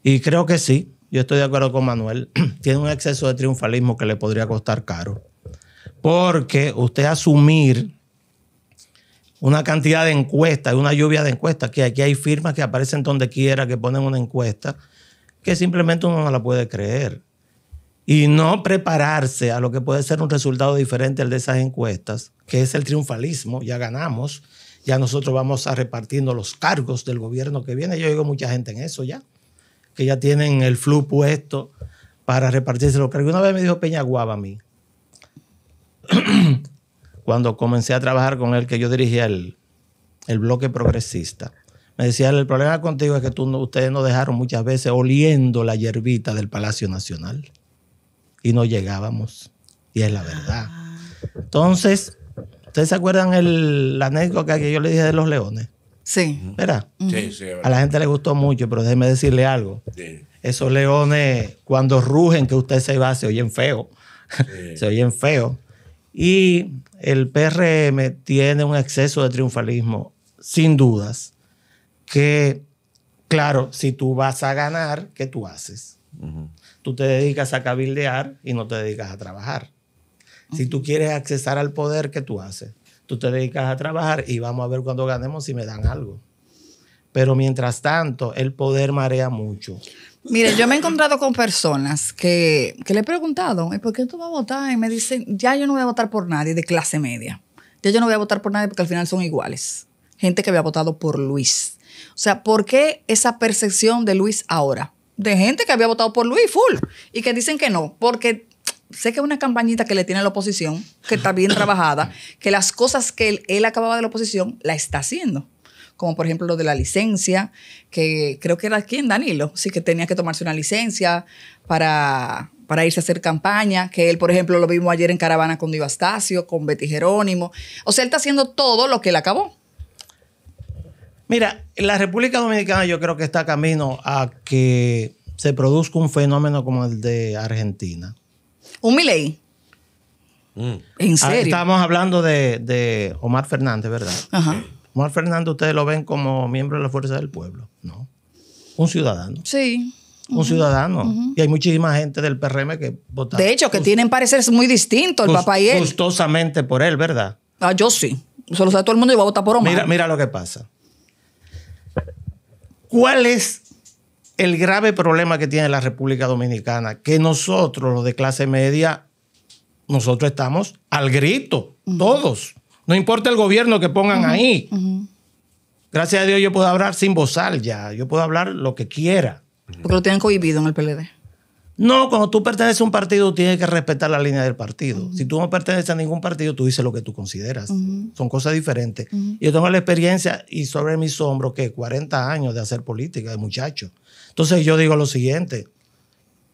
Y creo que sí, yo estoy de acuerdo con Manuel, *clears throat* tiene un exceso de triunfalismo que le podría costar caro. Porque usted asumir una cantidad de encuestas, una lluvia de encuestas, que aquí hay firmas que aparecen donde quiera, que ponen una encuesta, que simplemente uno no la puede creer. Y no prepararse a lo que puede ser un resultado diferente al de esas encuestas, que es el triunfalismo, ya ganamos, ya nosotros vamos a repartirnos los cargos del gobierno que viene. Yo digo mucha gente en eso ya que ya tienen el flu puesto para repartirse lo que Una vez me dijo Peña Guava a mí, *clears throat* cuando comencé a trabajar con él, que yo dirigía el, bloque progresista. Me decía, el problema contigo es que tú, ustedes nos dejaron muchas veces oliendo la hierbita del Palacio Nacional y no llegábamos. Y es la verdad. Ah. Entonces, ¿ustedes se acuerdan la anécdota que yo le dije de los leones? Sí. ¿Verdad? Sí, sí, A la gente le gustó mucho, pero déjeme decirle algo. Esos leones, cuando rugen que usted se va, se oyen feo. *laughs* se oyen feo. Y el PRM tiene un exceso de triunfalismo, sin dudas, que, claro, si tú vas a ganar, ¿qué tú haces? Tú te dedicas a cabildear y no te dedicas a trabajar. Si tú quieres accesar al poder, ¿qué tú haces? tú te dedicas a trabajar y vamos a ver cuando ganemos si me dan algo. Pero mientras tanto, el poder marea mucho. Mire, yo me he encontrado con personas que, le he preguntado, por qué tú vas a votar? Y me dicen, ya yo no voy a votar por nadie de clase media. Ya yo no voy a votar por nadie porque al final son iguales. Gente que había votado por Luis. O sea, ¿por qué esa percepción de Luis ahora? De gente que había votado por Luis full y que dicen que no, porque sé que es una campañita que le tiene a la oposición, que está bien trabajada, que las cosas que él, acababa de la oposición la está haciendo. Como por ejemplo lo de la licencia, que creo que era quien, Danilo, sí que tenía que tomarse una licencia para, irse a hacer campaña, que él, por ejemplo, lo vimos ayer en Caravana con Divastacio, con Betty Jerónimo. O sea, él está haciendo todo lo que le acabó. Mira, la República Dominicana yo creo que está camino a que se produzca un fenómeno como el de Argentina. Un Miley. Mm. En ah, serio. hablando de, Omar Fernández, ¿verdad? Omar Fernández, ustedes lo ven como miembro de la fuerza del pueblo, ¿no? Un ciudadano. Sí. Un ciudadano. Y hay muchísima gente del PRM que vota. De hecho, que tienen pareceres muy distintos, el papá y él. Gustosamente por él, ¿verdad? Ah, yo sí. Solo sabe todo el mundo y va a votar por Omar. Mira, mira lo que pasa. ¿Cuál es el grave problema que tiene la República Dominicana, que nosotros, los de clase media, nosotros estamos al grito, todos. No importa el gobierno que pongan ahí. Gracias a Dios yo puedo hablar sin bozal ya, yo puedo hablar lo que quiera. Porque lo tienen cohibido en el PLD. No, cuando tú perteneces a un partido tienes que respetar la línea del partido. Si tú no perteneces a ningún partido, tú dices lo que tú consideras. Son cosas diferentes. Yo tengo la experiencia y sobre mis hombros que 40 años de hacer política de muchacho. Entonces yo digo lo siguiente,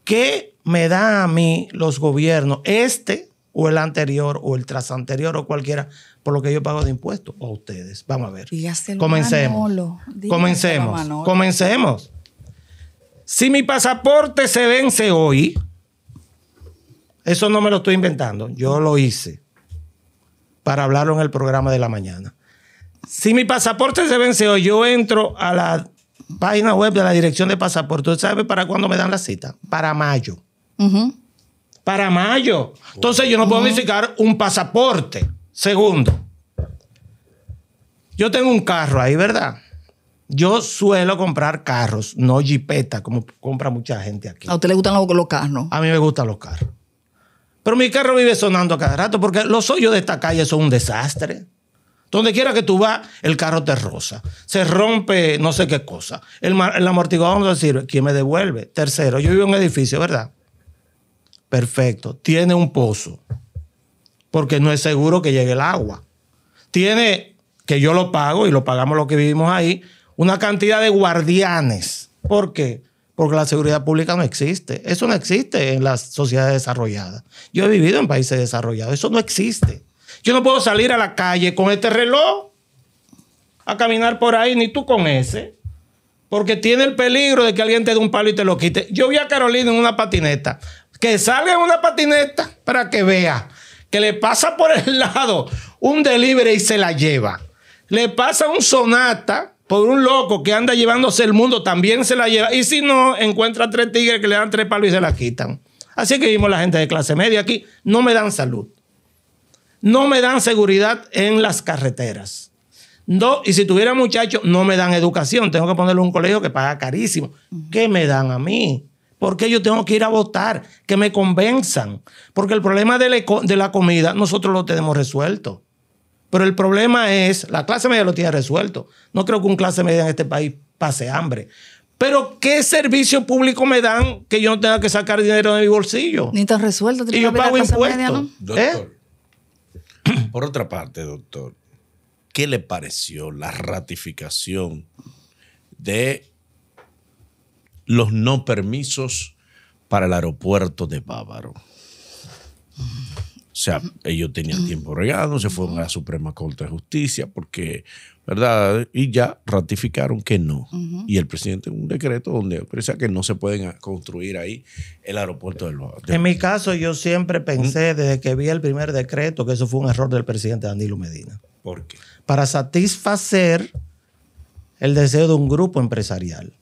¿qué me da a mí los gobiernos, este o el anterior o el trasanterior o cualquiera, por lo que yo pago de impuestos? O ustedes, vamos a ver. comencemos. comencemos. Comencemos. Si mi pasaporte se vence hoy, eso no me lo estoy inventando, yo lo hice para hablarlo en el programa de la mañana. Si mi pasaporte se vence hoy, yo entro a la página web de la dirección de pasaporte. ¿Usted sabe para cuándo me dan la cita? Para mayo. Para mayo. Entonces yo no puedo necesitar un pasaporte. Segundo, yo tengo un carro ahí, ¿verdad? Yo suelo comprar carros, no jeepeta como compra mucha gente aquí. ¿A usted le gustan los, los carros? A mí me gustan los carros. Pero mi carro vive sonando a cada rato porque los hoyos de esta calle son un desastre. Donde quiera que tú vas, el carro te roza. Se rompe no sé qué cosa. El, amortiguador no sirve. ¿Quién me devuelve? Tercero, yo vivo en un edificio, ¿verdad? Perfecto. Tiene un pozo. Porque no es seguro que llegue el agua. Tiene, que yo lo pago y lo pagamos los que vivimos ahí, una cantidad de guardianes. ¿Por qué? Porque la seguridad pública no existe. Eso no existe en las sociedades desarrolladas. Yo he vivido en países desarrollados. Eso no existe. Yo no puedo salir a la calle con este reloj a caminar por ahí, ni tú con ese. Porque tiene el peligro de que alguien te dé un palo y te lo quite. Yo vi a Carolina en una patineta. Que salga en una patineta para que vea que le pasa por el *laughs* lado un delivery y se la lleva. Le pasa un sonata por un loco que anda llevándose el mundo, también se la lleva. Y si no, encuentra tres tigres que le dan tres palos y se la quitan. Así que vimos la gente de clase media aquí, no me dan salud. No me dan seguridad en las carreteras. No, y si tuviera muchachos, no me dan educación. Tengo que ponerle un colegio que paga carísimo. ¿Qué me dan a mí? Porque yo tengo que ir a votar, que me convenzan. Porque el problema de la, comida nosotros lo tenemos resuelto. Pero el problema es, la clase media lo tiene resuelto. No creo que un clase media en este país pase hambre. Pero ¿qué servicio público me dan que yo no tenga que sacar dinero de mi bolsillo? Ni tan resuelto. Y yo pago impuestos. ¿Eh? Por otra parte, doctor, ¿qué le pareció la ratificación de los no permisos para el aeropuerto de Bávaro? O sea, ellos tenían tiempo regado, se fueron a la Suprema Corte de Justicia porque, ¿verdad? Y ya ratificaron que no. Y el presidente un decreto donde expresa que no se pueden construir ahí el aeropuerto del Loa. En mi caso, yo siempre pensé desde que vi el primer decreto que eso fue un error del presidente Danilo Medina. ¿Por qué? Para satisfacer el deseo de un grupo empresarial.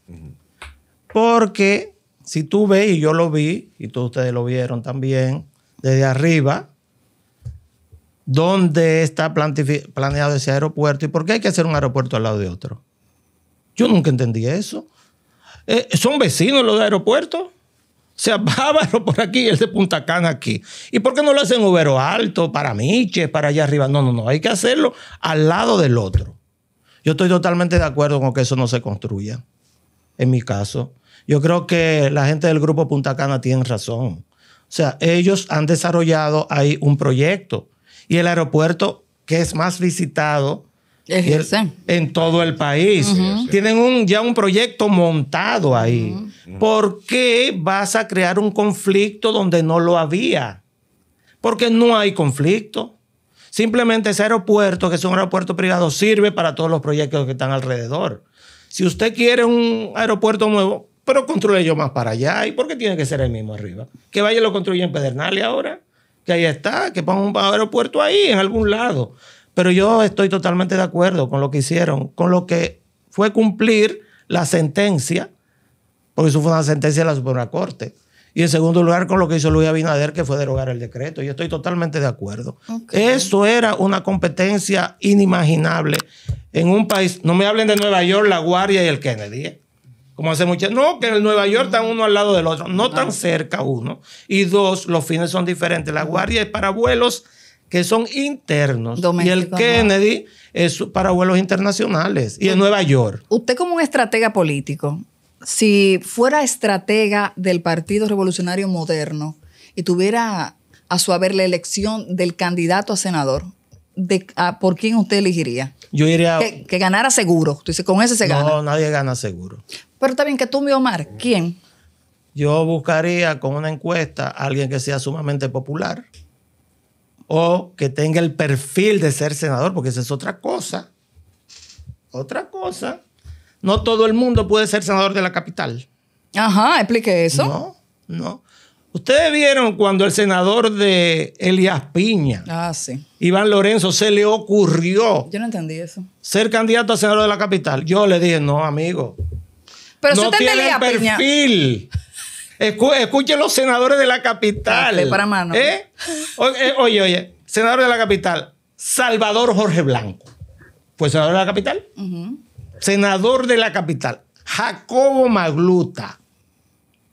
Porque si tú ves, y yo lo vi, y todos ustedes lo vieron también, desde arriba, dónde está planeado ese aeropuerto y por qué hay que hacer un aeropuerto al lado de otro. Yo nunca entendí eso. Eh, son vecinos los aeropuertos. O sea, Bávaro por aquí y el de Punta Cana aquí. ¿Y por qué no lo hacen Ubero Alto, para Miche, para allá arriba? No, no, no. Hay que hacerlo al lado del otro. Yo estoy totalmente de acuerdo con que eso no se construya. En mi caso. Yo creo que la gente del grupo Punta Cana tiene razón. O sea, ellos han desarrollado ahí un proyecto y el aeropuerto que es más visitado en todo el país. Tienen un, ya un proyecto montado ahí. ¿Por qué vas a crear un conflicto donde no lo había? Porque no hay conflicto. Simplemente ese aeropuerto, que es un aeropuerto privado, sirve para todos los proyectos que están alrededor. Si usted quiere un aeropuerto nuevo, pero construye yo más para allá. ¿Y por qué tiene que ser el mismo arriba? Que vaya y lo construya en Pedernales ahora que ahí está, que pongan un aeropuerto ahí, en algún lado. Pero yo estoy totalmente de acuerdo con lo que hicieron, con lo que fue cumplir la sentencia, porque eso fue una sentencia de la Suprema Corte. Y en segundo lugar, con lo que hizo Luis Abinader, que fue derogar el decreto. Yo estoy totalmente de acuerdo. Eso era una competencia inimaginable en un país. No me hablen de Nueva York, La Guardia y el Kennedy. ¿eh? Como hace muchas. No, que en Nueva York están uno al lado del otro, no tan cerca uno. Y dos, los fines son diferentes. La guardia es para vuelos que son internos. y el Kennedy es para vuelos internacionales. Y en Nueva York. Usted, como un estratega político, si fuera estratega del Partido Revolucionario Moderno y tuviera a su haber la elección del candidato a senador, Ah, por quién usted elegiría? Yo iría. Que, que ganara seguro. Tú con ese se gana. No, nadie gana seguro. Pero está bien que tú, mi Omar, ¿quién? Yo buscaría con una encuesta a alguien que sea sumamente popular o que tenga el perfil de ser senador, porque esa es otra cosa. Otra cosa. No todo el mundo puede ser senador de la capital. Ajá, explique eso. No, no. Ustedes vieron cuando el senador de Elías Piña, ah, Iván Lorenzo, se le ocurrió. Yo no entendí Ser candidato a senador de la capital. Yo le dije, no, amigo. Pero no tiene perfil. escuchen los senadores de la capital. para ¿Eh? Eh, Oye, oye, senador de la capital, Salvador Jorge Blanco. Fue senador de la capital. Senador de la capital. Jacobo Magluta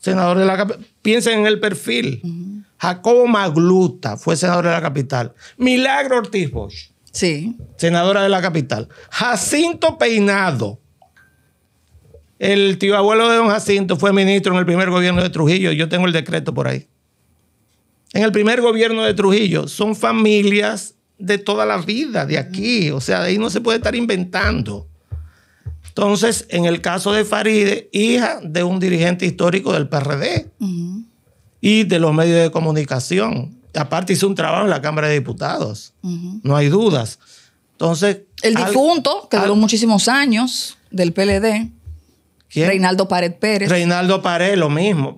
senador de la capital. Piensen en el perfil. Jacobo Magluta fue senador de la capital. Milagro Ortiz Bosch. Sí. Senadora de la capital. Jacinto Peinado. El tío abuelo de don Jacinto fue ministro en el primer gobierno de Trujillo. Yo tengo el decreto por ahí. En el primer gobierno de Trujillo son familias de toda la vida de aquí. O sea, de ahí no se puede estar inventando. Entonces, en el caso de Faride, hija de un dirigente histórico del PRD y de los medios de comunicación. Aparte hizo un trabajo en la Cámara de Diputados, no hay dudas. Entonces... El difunto, que duró muchísimos años, del PLD. Reinaldo Pared Pérez. Reinaldo Pared, lo mismo.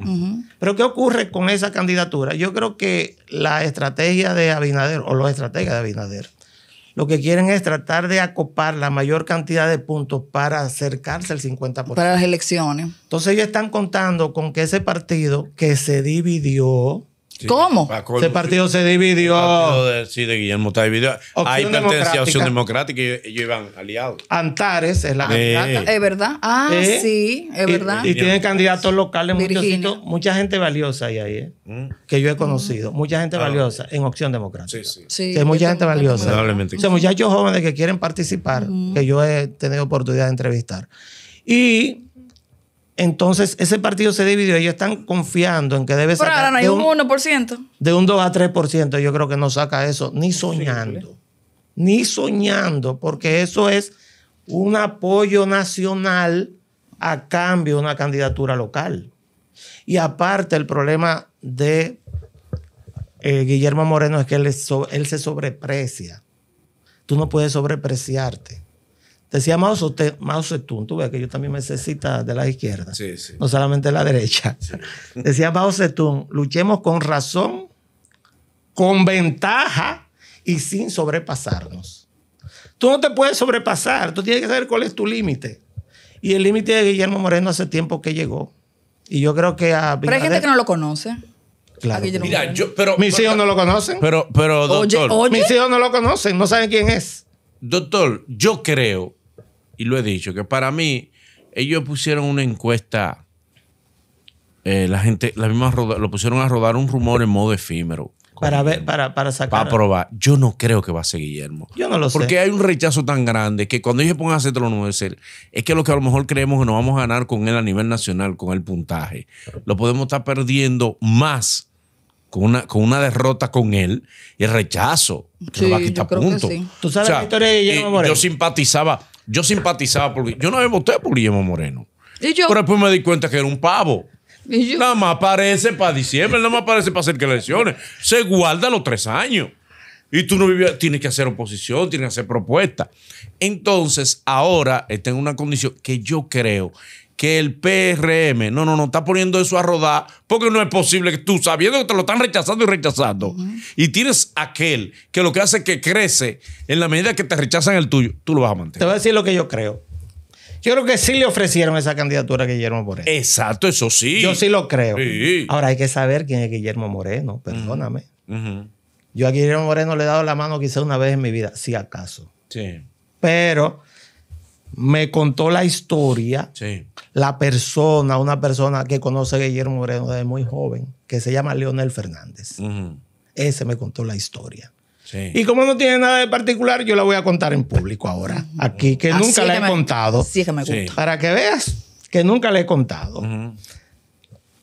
Pero ¿qué ocurre con esa candidatura? Yo creo que la estrategia de Abinader, o la estrategia de Abinader, lo que quieren es tratar de acopar la mayor cantidad de puntos para acercarse al 50%. Para las elecciones. Entonces ellos están contando con que ese partido que se dividió, ¿Cómo? Ese partido se dividió. sí, de Guillermo está dividido. Hay Ahí a Opción Democrática y ellos iban aliados. Antares es la Es verdad. Ah, ¿Eh? sí, es verdad. Y, tienen candidatos locales, muchos mucha gente valiosa ahí, ahí eh, mm. que yo he conocido. Mm. Mucha gente ah, valiosa en Opción Democrática. Sí, sí. sí mucha gente valiosa. Probablemente. O muchachos jóvenes que quieren participar, que yo he tenido oportunidad de entrevistar. Y entonces, ese partido se dividió. Ellos están confiando en que debe ser. sacar. un, 1%. De un 2 a 3%, yo creo que no saca eso, ni soñando. Ni soñando, porque eso es un apoyo nacional a cambio de una candidatura local. Y aparte, el problema de eh, Guillermo Moreno es que él se sobreprecia. Tú no puedes sobrepreciarte. Decía Mao Zedong, tú ves que yo también me de la izquierda, no solamente de la derecha. *laughs* Decía Mao Zedong, luchemos con razón, con ventaja y sin sobrepasarnos. Tú no te puedes sobrepasar, tú tienes que saber cuál es tu límite. Y el límite de Guillermo Moreno hace tiempo que llegó. Y yo creo que a... Pero hay gente que no lo conoce. pero, mis hijos no lo conocen. Pero, pero, doctor. Mis hijos no lo conocen, no saben quién es. Doctor, yo creo y lo he dicho, que para mí ellos pusieron una encuesta, eh, la gente, la misma lo pusieron a rodar un rumor en modo efímero. Para, ver, para, para sacar. Para probar. Yo no creo que va a ser Guillermo. Yo no lo sé. Porque hay un rechazo tan grande que cuando ellos pongan a hacer no a ser Es que lo que a lo mejor creemos que nos vamos a ganar con él a nivel nacional, con el puntaje, lo podemos estar perdiendo más con una, con una derrota con él y el rechazo que va a quitar puntos. Tú sabes la historia de Guillermo eh, Moreno. Yo simpatizaba yo simpatizaba por Yo no había votado por Guillermo Moreno. Pero después me di cuenta que era un pavo. Nada más aparece para diciembre, nada más aparece para hacer que elecciones. Se guarda los tres años. Y tú no vivías, tienes que hacer oposición, tienes que hacer propuesta. Entonces, ahora está eh, en una condición que yo creo que el PRM, no, no, no, está poniendo eso a rodar, porque no es posible que tú, sabiendo que te lo están rechazando y rechazando, y tienes aquel que lo que hace es que crece en la medida que te rechazan el tuyo, tú lo vas a mantener. Te voy a decir lo que yo creo. Yo creo que sí le ofrecieron esa candidatura a Guillermo Moreno. Exacto, eso sí. Yo sí lo creo. Ahora hay que saber quién es Guillermo Moreno, perdóname. Yo a Guillermo Moreno le he dado la mano quizá una vez en mi vida, si acaso. Sí. Pero me contó la historia. La persona, una persona que conoce a Guillermo Moreno desde muy joven, que se llama Leonel Fernández. Ese me contó la historia. Y como no tiene nada de particular, yo la voy a contar en público ahora, aquí, que nunca la he contado. Sí que me gusta. Para que veas que nunca la he contado.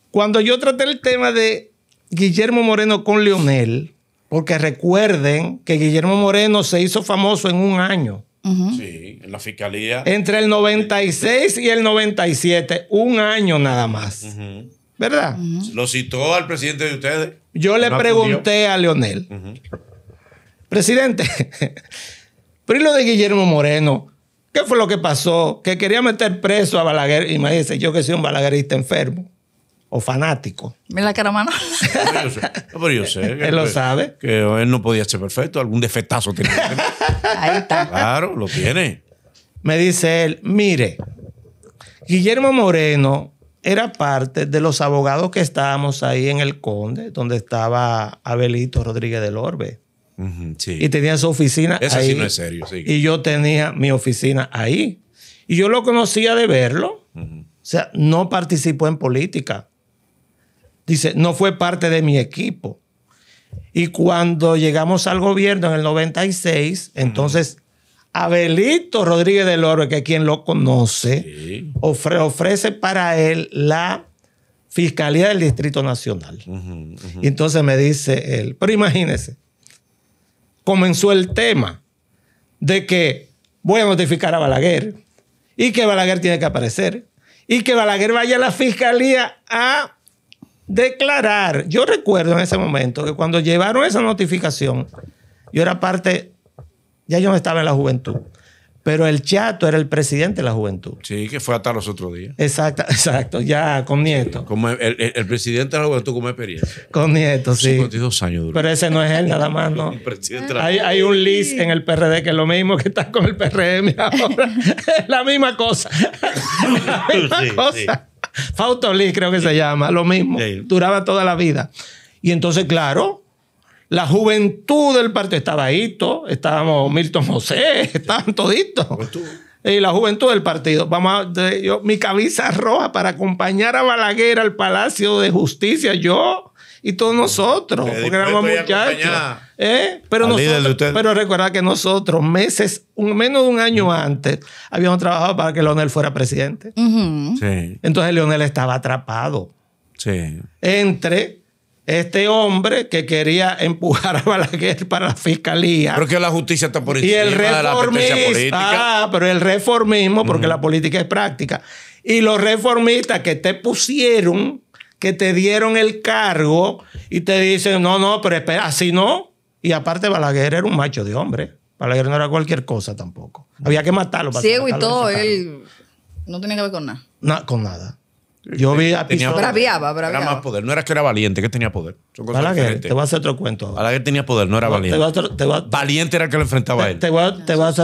Cuando yo traté el tema de Guillermo Moreno con Leonel, porque recuerden que Guillermo Moreno se hizo famoso en un año. Sí, en la fiscalía. Entre el 96 y el 97, un año nada más. ¿Verdad? ¿Lo citó al presidente de ustedes? Yo le pregunté a Leonel, presidente, *laughs* pero lo de Guillermo Moreno, ¿qué fue lo que pasó? Que quería meter preso a Balaguer. Imagínense, yo que soy un balaguerista enfermo o fanático. Mira la cara, mano. Pero yo sé, *laughs* él lo sabe. Que él no podía ser perfecto, algún defectazo tiene *laughs* Ahí está. Claro, lo tiene. Me dice él, mire, Guillermo Moreno era parte de los abogados que estábamos ahí en el Conde, donde estaba Abelito Rodríguez del Orbe. sí. Y tenía su oficina Eso sí no es serio. Y yo tenía mi oficina ahí. Y yo lo conocía de verlo. O sea, no participó en política Dice, no fue parte de mi equipo. Y cuando llegamos al gobierno en el 96, entonces Abelito Rodríguez del Oro, que es quien lo conoce, ofrece para él la Fiscalía del Distrito Nacional. Y entonces me dice él, pero imagínese, comenzó el tema de que voy a notificar a Balaguer y que Balaguer tiene que aparecer y que Balaguer vaya a la Fiscalía a declarar. Yo recuerdo en ese momento que cuando llevaron esa notificación, yo era parte, ya yo no estaba en la juventud, pero el chato era el presidente de la juventud. Sí, que fue hasta los otros días. Exacto, *laughs* exacto, ya con nieto. Como el, presidente de la juventud como experiencia. Con nieto, sí. 52 años Pero ese no es él nada más, ¿no? *laughs* hay, un list en el PRD que es lo mismo que está con el PRM ahora. *laughs* la misma cosa. la misma cosa. *laughs* Lee, creo que se llama, lo mismo. Duraba toda la vida. Y entonces, claro, la juventud del partido estaba Hito, estábamos Milton José, *laughs* estaban toditos. Y la juventud del partido. Vamos yo, mi camisa roja para acompañar a Balaguer al Palacio de Justicia. Yo, y todos nosotros, porque éramos muchachos. ¿eh? Pero, nosotros, pero recuerda que nosotros, meses, menos de un año antes, habíamos trabajado para que Leonel fuera presidente. Entonces Leonel estaba atrapado entre este hombre que quería empujar a Balaguer para la fiscalía. Pero que la justicia está por encima y el reformismo, Ah, pero el reformismo, porque la política es práctica. Y los reformistas que te pusieron que te dieron el cargo y te dicen, no, no, pero espera, así no. Y aparte Balaguer era un macho de hombre. Balaguer no era cualquier cosa tampoco. Había que matarlo. Ciego y todo, él no tenía que ver con nada. con nada. Yo vi a tenía Braviaba, Era más poder. No era que era valiente, que tenía poder. Son cosas Balaguer, te voy a hacer otro cuento. tenía poder, no era valiente. valiente era el que lo enfrentaba a él.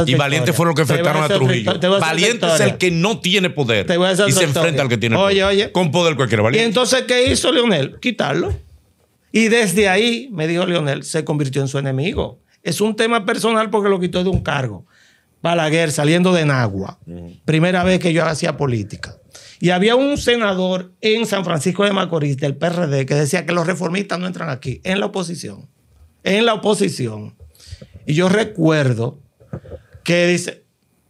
y valiente fue lo que enfrentaron a, Trujillo. valiente es el que no tiene poder. y se enfrenta al que tiene poder. Oye, oye. Con poder cualquiera, Y entonces, ¿qué hizo Leonel? Quitarlo. Y desde ahí, me dijo Leonel, se convirtió en su enemigo. Es un tema personal porque lo quitó de un cargo. Balaguer saliendo de Nagua. Primera vez que yo hacía política. Y había un senador en San Francisco de Macorís del PRD que decía que los reformistas no entran aquí, en la oposición. En la oposición. Y yo recuerdo que dice,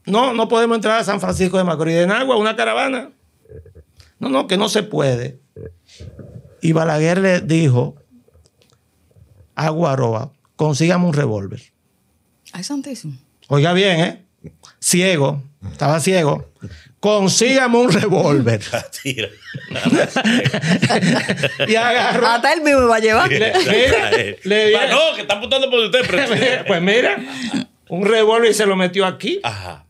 no, no podemos entrar a San Francisco de Macorís. ¿En agua? ¿Una caravana? No, no, que no se puede. Y Balaguer le dijo a Guaroa, consigamos un revólver. Ay, santísimo. Oiga bien, ¿eh? Ciego, estaba ciego consígame un revólver. *laughs* Ah, y agarró. Hasta él mismo va a llevar. Le, mira, ah, no, que está apuntando por usted. Pero... *laughs* Pues, pues mira, un revólver y se lo metió aquí. Ajá.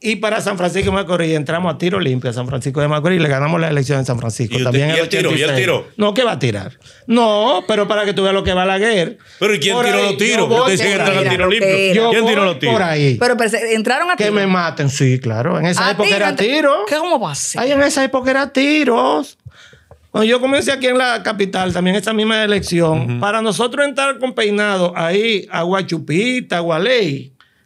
Y para San Francisco de Macorís entramos a tiro limpio a San Francisco de Macorís y le ganamos la elección en San Francisco. ¿Y, También el tiro? No, que va a tirar. No, pero para que tú veas lo que va la guerra. Pero quién tiró los tiros? tiro ¿Quién tiró los tiros? Por ahí. Pero, entraron a tiro. Que me maten, sí, claro. En esa época era tiro. ¿Qué, ¿Cómo va a ser? en esa época era tiros. Cuando yo comencé aquí en la capital, también esa misma elección, para nosotros entrar con peinado ahí, a Guachupita, a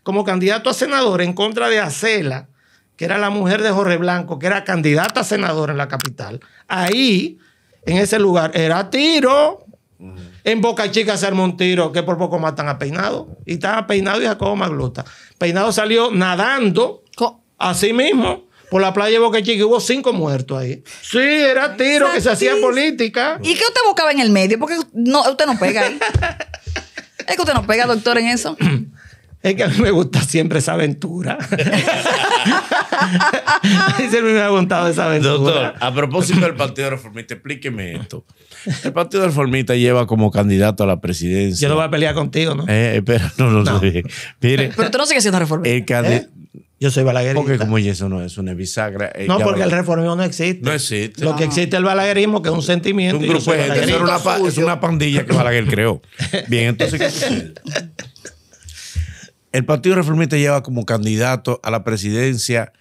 como candidato a senador en contra de Acela, que era la mujer de Jorge Blanco, que era candidata a senador en la capital. Ahí, en ese lugar, era tiro. En Boca Chica se armó un tiro que por poco matan a Peinado. Y estaba Peinado y Jacobo Magluta. Peinado salió nadando Así mismo por la playa de Boca Chica hubo cinco muertos ahí. Sí, era tiro que se hacía política. ¿Y qué usted buscaba en el medio? Porque no, usted no pega ahí. *laughs* es que usted no pega, doctor, en eso. *clears throat* Es que a mí me gusta siempre esa aventura. *laughs* *laughs* siempre me ha gustado esa aventura. Doctor, a propósito del Partido Reformista, explíqueme esto. El Partido Reformista lleva como candidato a la presidencia. Yo no voy a pelear contigo, ¿no? Eh, pero no, lo Sé. pero tú no sigues siendo reformista. ¿Eh? Yo soy balaguerista. Porque como eso no es una bisagra. Eh, no, porque el reformismo no existe. No existe. Lo que existe es el balaguerismo, que es un sentimiento. Un grupo de Es una, pandilla que Balaguer creó. Bien, entonces, ¿qué *laughs* El Partido Reformista lleva como candidato a la presidencia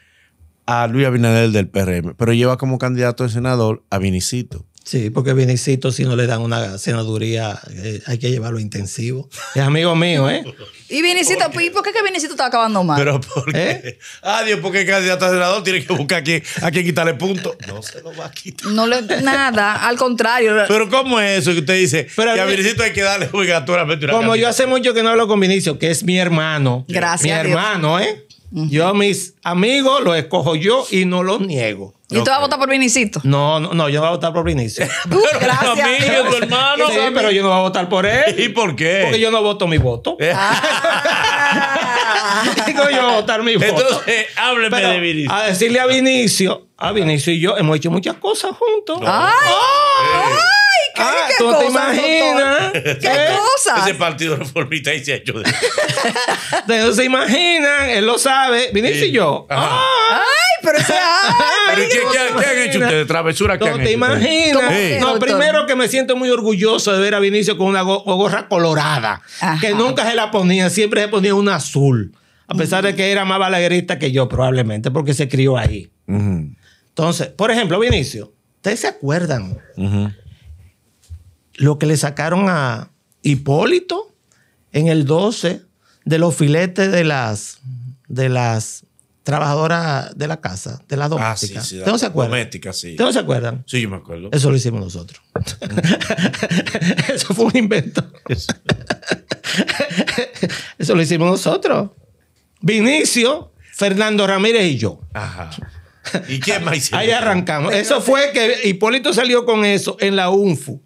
a Luis Abinader del PRM, pero lleva como candidato de senador a Vinicito. Sí, porque Vinicito, si no le dan una senaduría, eh, hay que llevarlo intensivo. Es amigo mío, ¿eh? *laughs* ¿Y Vinicito? ¿Por ¿Y por qué que Vinicito está acabando mal? ¿Pero por qué? ¿Eh? Ah, Dios, porque el candidato senador tiene que buscar a quien, a quien quitarle punto. No se lo va a quitar. No le, nada, al contrario. Pero ¿cómo es eso que usted dice? Pero que a Vinicito hay que darle obligatoriamente una Como yo hace mucho que no hablo con Vinicio, que es mi hermano. Gracias. Mi hermano, ¿eh? Yo a mis amigos los escojo yo y no los niego. ¿Y tú vas a votar por Vinicito? No, no, no, yo voy a votar por Vinicio *laughs* pero gracias. tu hermano. Sí, pero yo no voy a votar por él. *laughs* ¿Y por qué? Porque yo no voto mi voto. *laughs* Ah. no, yo voy a votar mi voto. Entonces, hábleme de Vinicio. A decirle a Vinicio, a Vinicio y yo hemos hecho muchas cosas juntos. ¡Ay! Ah, ah, tú te imaginas. ¿Qué ¿Eh? cosa? Ese partido reformista y se ha hecho de. *laughs* Entonces se imaginan, él lo sabe. Vinicius y yo. Ah. ¡Ay, pero *laughs* qué, han hecho ustedes? ¿Travesura que han hecho? te imaginas? No, primero que me siento muy orgulloso de ver a Vinicio con una gorra colorada, que nunca se la ponía, siempre se ponía una azul, a pesar de que era más balaguerista que yo probablemente, porque se crió ahí. Entonces, por ejemplo, Vinicio, ¿ustedes se acuerdan? Ajá lo que le sacaron a Hipólito en el 12 de los filetes de las, de las trabajadoras de la casa, de la domésticas. Ah, no se acuerdan? sí. Sí, yo me acuerdo. Eso lo hicimos nosotros. *laughs* Eso fue un invento. *laughs* Eso lo hicimos nosotros. Vinicio, Fernando Ramírez y yo. Ajá. ¿Y quién más Ahí arrancamos. Eso fue que Hipólito salió con eso en la UNFU.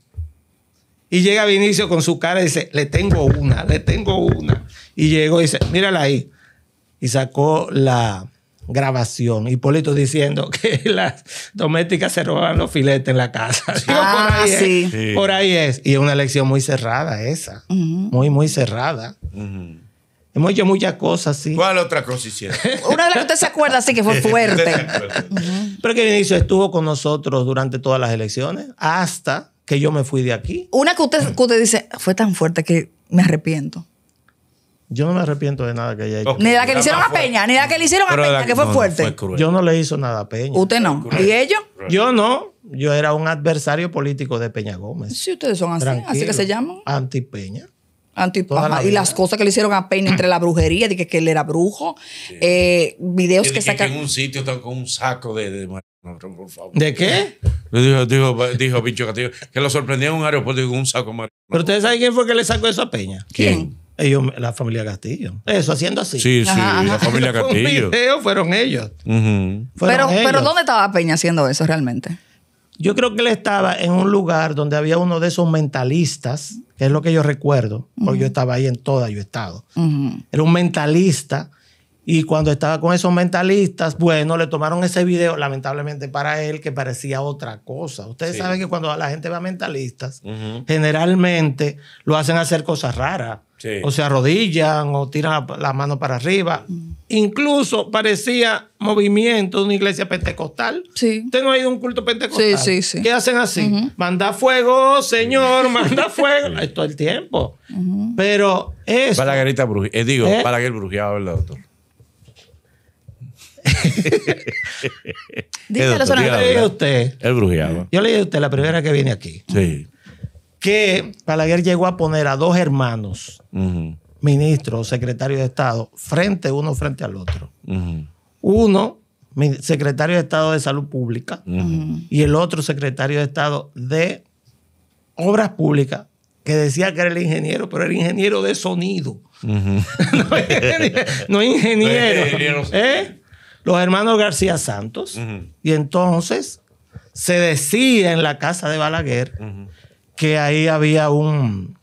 Y llega Vinicio con su cara y dice, le tengo una, le tengo una. Y llegó y dice, mírala ahí. Y sacó la grabación. Hipólito diciendo *laughs* que las domésticas se roban los filetes en la casa. *laughs* por, ah, ahí sí. Es, por ahí es. Y es una elección muy cerrada esa. Muy, muy cerrada. Hemos hecho muchas cosas, sí. ¿Cuál otra cosa hicieron? *laughs* Una de las que usted se acuerda, así que fue fuerte. Pero que Vinicio estuvo con nosotros durante todas las elecciones, hasta que yo me fui de aquí. Una que usted, usted dice, fue tan fuerte que me arrepiento. Yo no me arrepiento de nada que haya hecho. Ni la que le hicieron a Peña, ni la que le hicieron a Peña, que fue fuerte. yo no le hizo nada a Peña. Usted no. ¿Y ellos? Yo no. Yo era un adversario político de Peña Gómez. si ustedes son así. Así que se llaman. Anti-Peña. Anti y las cosas que le hicieron a Peña entre la brujería, de que, él era brujo. Eh, videos que, sacan. en un sitio están con un saco de ¿De qué? Dijo, dijo, Pincho Castillo que lo sorprendió en un aeropuerto con un saco Pero ustedes saben quién fue que le sacó eso a Peña. ¿Quién? Ellos, la familia Castillo. Eso, haciendo así. Sí, sí, la familia *laughs* Castillo. fueron ellos. pero, pero ¿dónde estaba Peña haciendo eso realmente? Yo creo que él estaba en un lugar donde había uno de esos mentalistas, que es lo que yo recuerdo, porque yo estaba ahí en toda, yo estado. Era un mentalista y cuando estaba con esos mentalistas, bueno, le tomaron ese video, lamentablemente para él, que parecía otra cosa. Ustedes saben que cuando la gente va a mentalistas, generalmente lo hacen hacer cosas raras. O se arrodillan o tiran la mano para arriba. Mm. Incluso parecía movimiento de una iglesia pentecostal. Usted no ha ido a un culto pentecostal. Sí, sí, sí. ¿Qué hacen así? Manda fuego, oh, Señor, manda *laughs* fuego. Esto el tiempo. Pero eso. Para la garita brujía, eh, digo, ¿Eh? para que el brujeado, ¿verdad, doctor? le *laughs* a usted. El Yo le a usted la primera que viene aquí. Sí. Que Palaguer llegó a poner a dos hermanos, Ministro, Secretario ministros de Estado, frente uno frente al otro. Uno, secretario de Estado de Salud Pública, y el otro, secretario de Estado de Obras Públicas, que decía que era el ingeniero, pero era ingeniero de sonido. *laughs* no, ingeniero. *laughs* No ingeniero. ¿Eh? los hermanos García Santos. Y entonces se decía en la casa de Balaguer que ahí había un...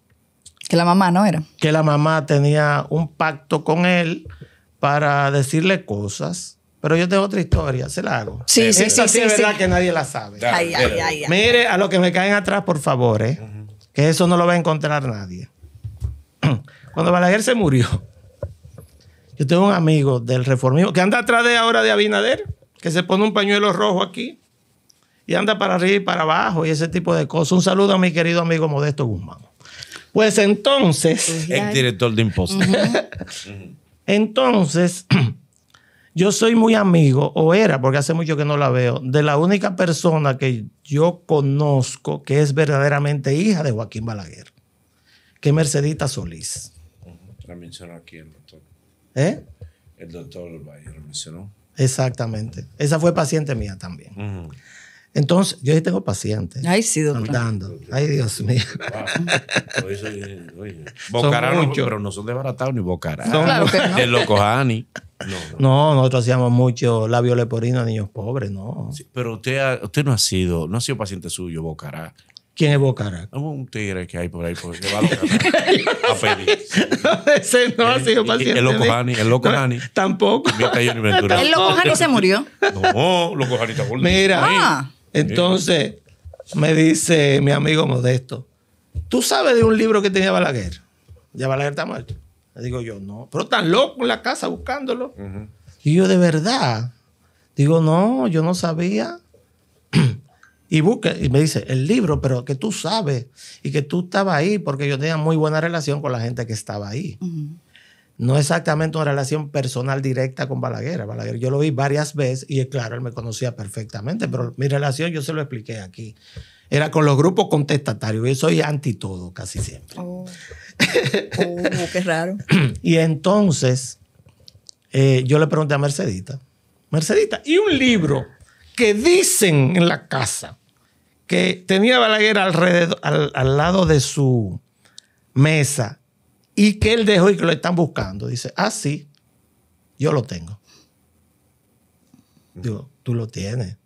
Que la mamá no era. Que la mamá tenía un pacto con él para decirle cosas. Pero yo tengo otra historia, se la hago. Sí, sí, sí, es verdad que nadie la sabe. Mire, a lo que me caen atrás, por favor, ¿eh? que eso no lo va a encontrar nadie. *clears throat* Cuando Balaguer se murió, yo tengo un amigo del reformismo que anda atrás de ahora de Abinader, que se pone un pañuelo rojo aquí y anda para arriba y para abajo y ese tipo de cosas. Un saludo a mi querido amigo Modesto Guzmán. Pues entonces. El director de impuestos. *laughs* entonces, *clears throat* yo soy muy amigo, o era, porque hace mucho que no la veo, de la única persona que yo conozco que es verdaderamente hija de Joaquín Balaguer, que es Mercedita Solís. La aquí el ¿Eh? El doctor Valle lo mencionó. Exactamente. Esa fue paciente mía también. Entonces, yo ahí tengo pacientes. Ay, sí, doctor. Ay, Dios mío. Bocará pero no son desbaratados ni Bocará. Son *laughs* no. No, nosotros hacíamos mucho labio leporino a niños pobres, no. pero usted, usted no ha sido, no ha sido paciente suyo, Bocará quien evocará. Como un tigre que hay por ahí, por, va a a Félix. *laughs* Ese no ha sido paciente. El loco Hani, el loco Hani. Tampoco. El loco Hani se murió. No, loco Hani está volviendo. Mira, ah. entonces me dice mi amigo Modesto, ¿tú sabes de un libro que tenía Balaguer? Ya Balaguer está muerto. Le digo yo, no. Pero están locos en la casa buscándolo. Y yo, de verdad. Digo, no, yo no sabía. *clears throat* y y me dice el libro, pero que tú sabes y que tú estabas ahí porque yo tenía muy buena relación con la gente que estaba ahí. No exactamente una relación personal directa con Balaguer. Balaguer yo lo vi varias veces y claro, él me conocía perfectamente, pero mi relación yo se lo expliqué aquí. Era con los grupos contestatarios. Yo soy anti todo casi siempre. Oh. *laughs* oh, qué raro. y entonces eh, yo le pregunté a Mercedita, Mercedita, ¿y un libro? que dicen en la casa que tenía Balaguer alrededor, al, lado de su mesa y que él dejó y que lo están buscando. Dice, ah, sí, yo lo tengo. Digo, tú lo tienes.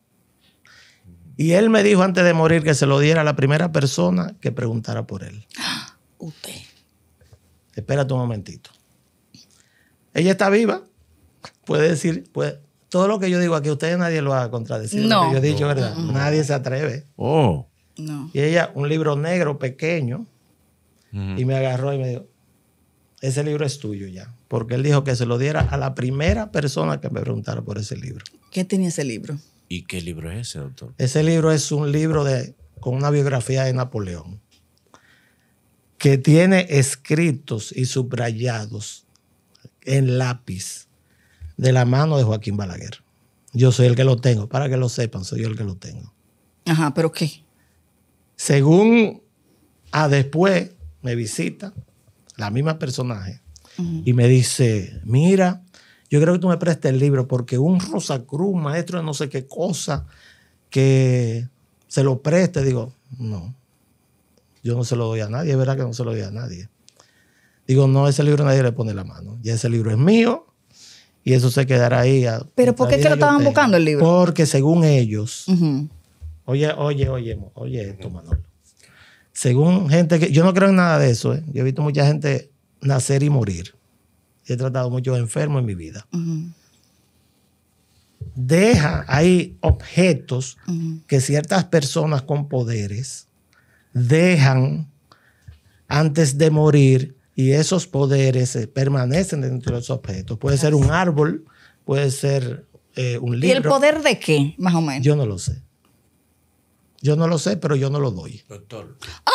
Y él me dijo antes de morir que se lo diera a la primera persona que preguntara por él. *gasps* Usted. Espérate un momentito. Ella está viva. Puede decir, puede, todo lo que yo digo aquí, ustedes nadie lo ha contradecido. No. yo he dicho, ¿verdad? Nadie se atreve. Oh. No. Y ella, un libro negro pequeño, y me agarró y me dijo, ese libro es tuyo ya. Porque él dijo que se lo diera a la primera persona que me preguntara por ese libro. ¿Qué tenía ese libro? ¿Y qué libro es ese, doctor? Ese libro es un libro de, con una biografía de Napoleón, que tiene escritos y subrayados en lápiz de la mano de Joaquín Balaguer. Yo soy el que lo tengo, para que lo sepan, soy yo el que lo tengo. Ajá, pero ¿qué? Según a ah, después me visita la misma personaje y me dice, mira, yo creo que tú me prestes el libro porque un Rosacruz, maestro de no sé qué cosa, que se lo preste, digo, no, yo no se lo doy a nadie, es verdad que no se lo doy a nadie. Digo, no, ese libro nadie le pone la mano, ya ese libro es mío, y eso se quedará ahí. ¿Pero por qué que lo estaban buscando el libro? Porque según ellos, oye, oye, oye, oye esto, Manolo. Según gente que, yo no creo en nada de eso, ¿eh? yo he visto mucha gente nacer y morir. He tratado muchos enfermos en mi vida. Deja, hay objetos que ciertas personas con poderes dejan antes de morir y esos poderes eh, permanecen dentro de los objetos. Puede ser un árbol, puede ser eh, un libro. ¿Y el poder de qué, más o menos? Yo no lo sé. Yo no lo sé, pero yo no lo doy. Doctor. ¡Ah!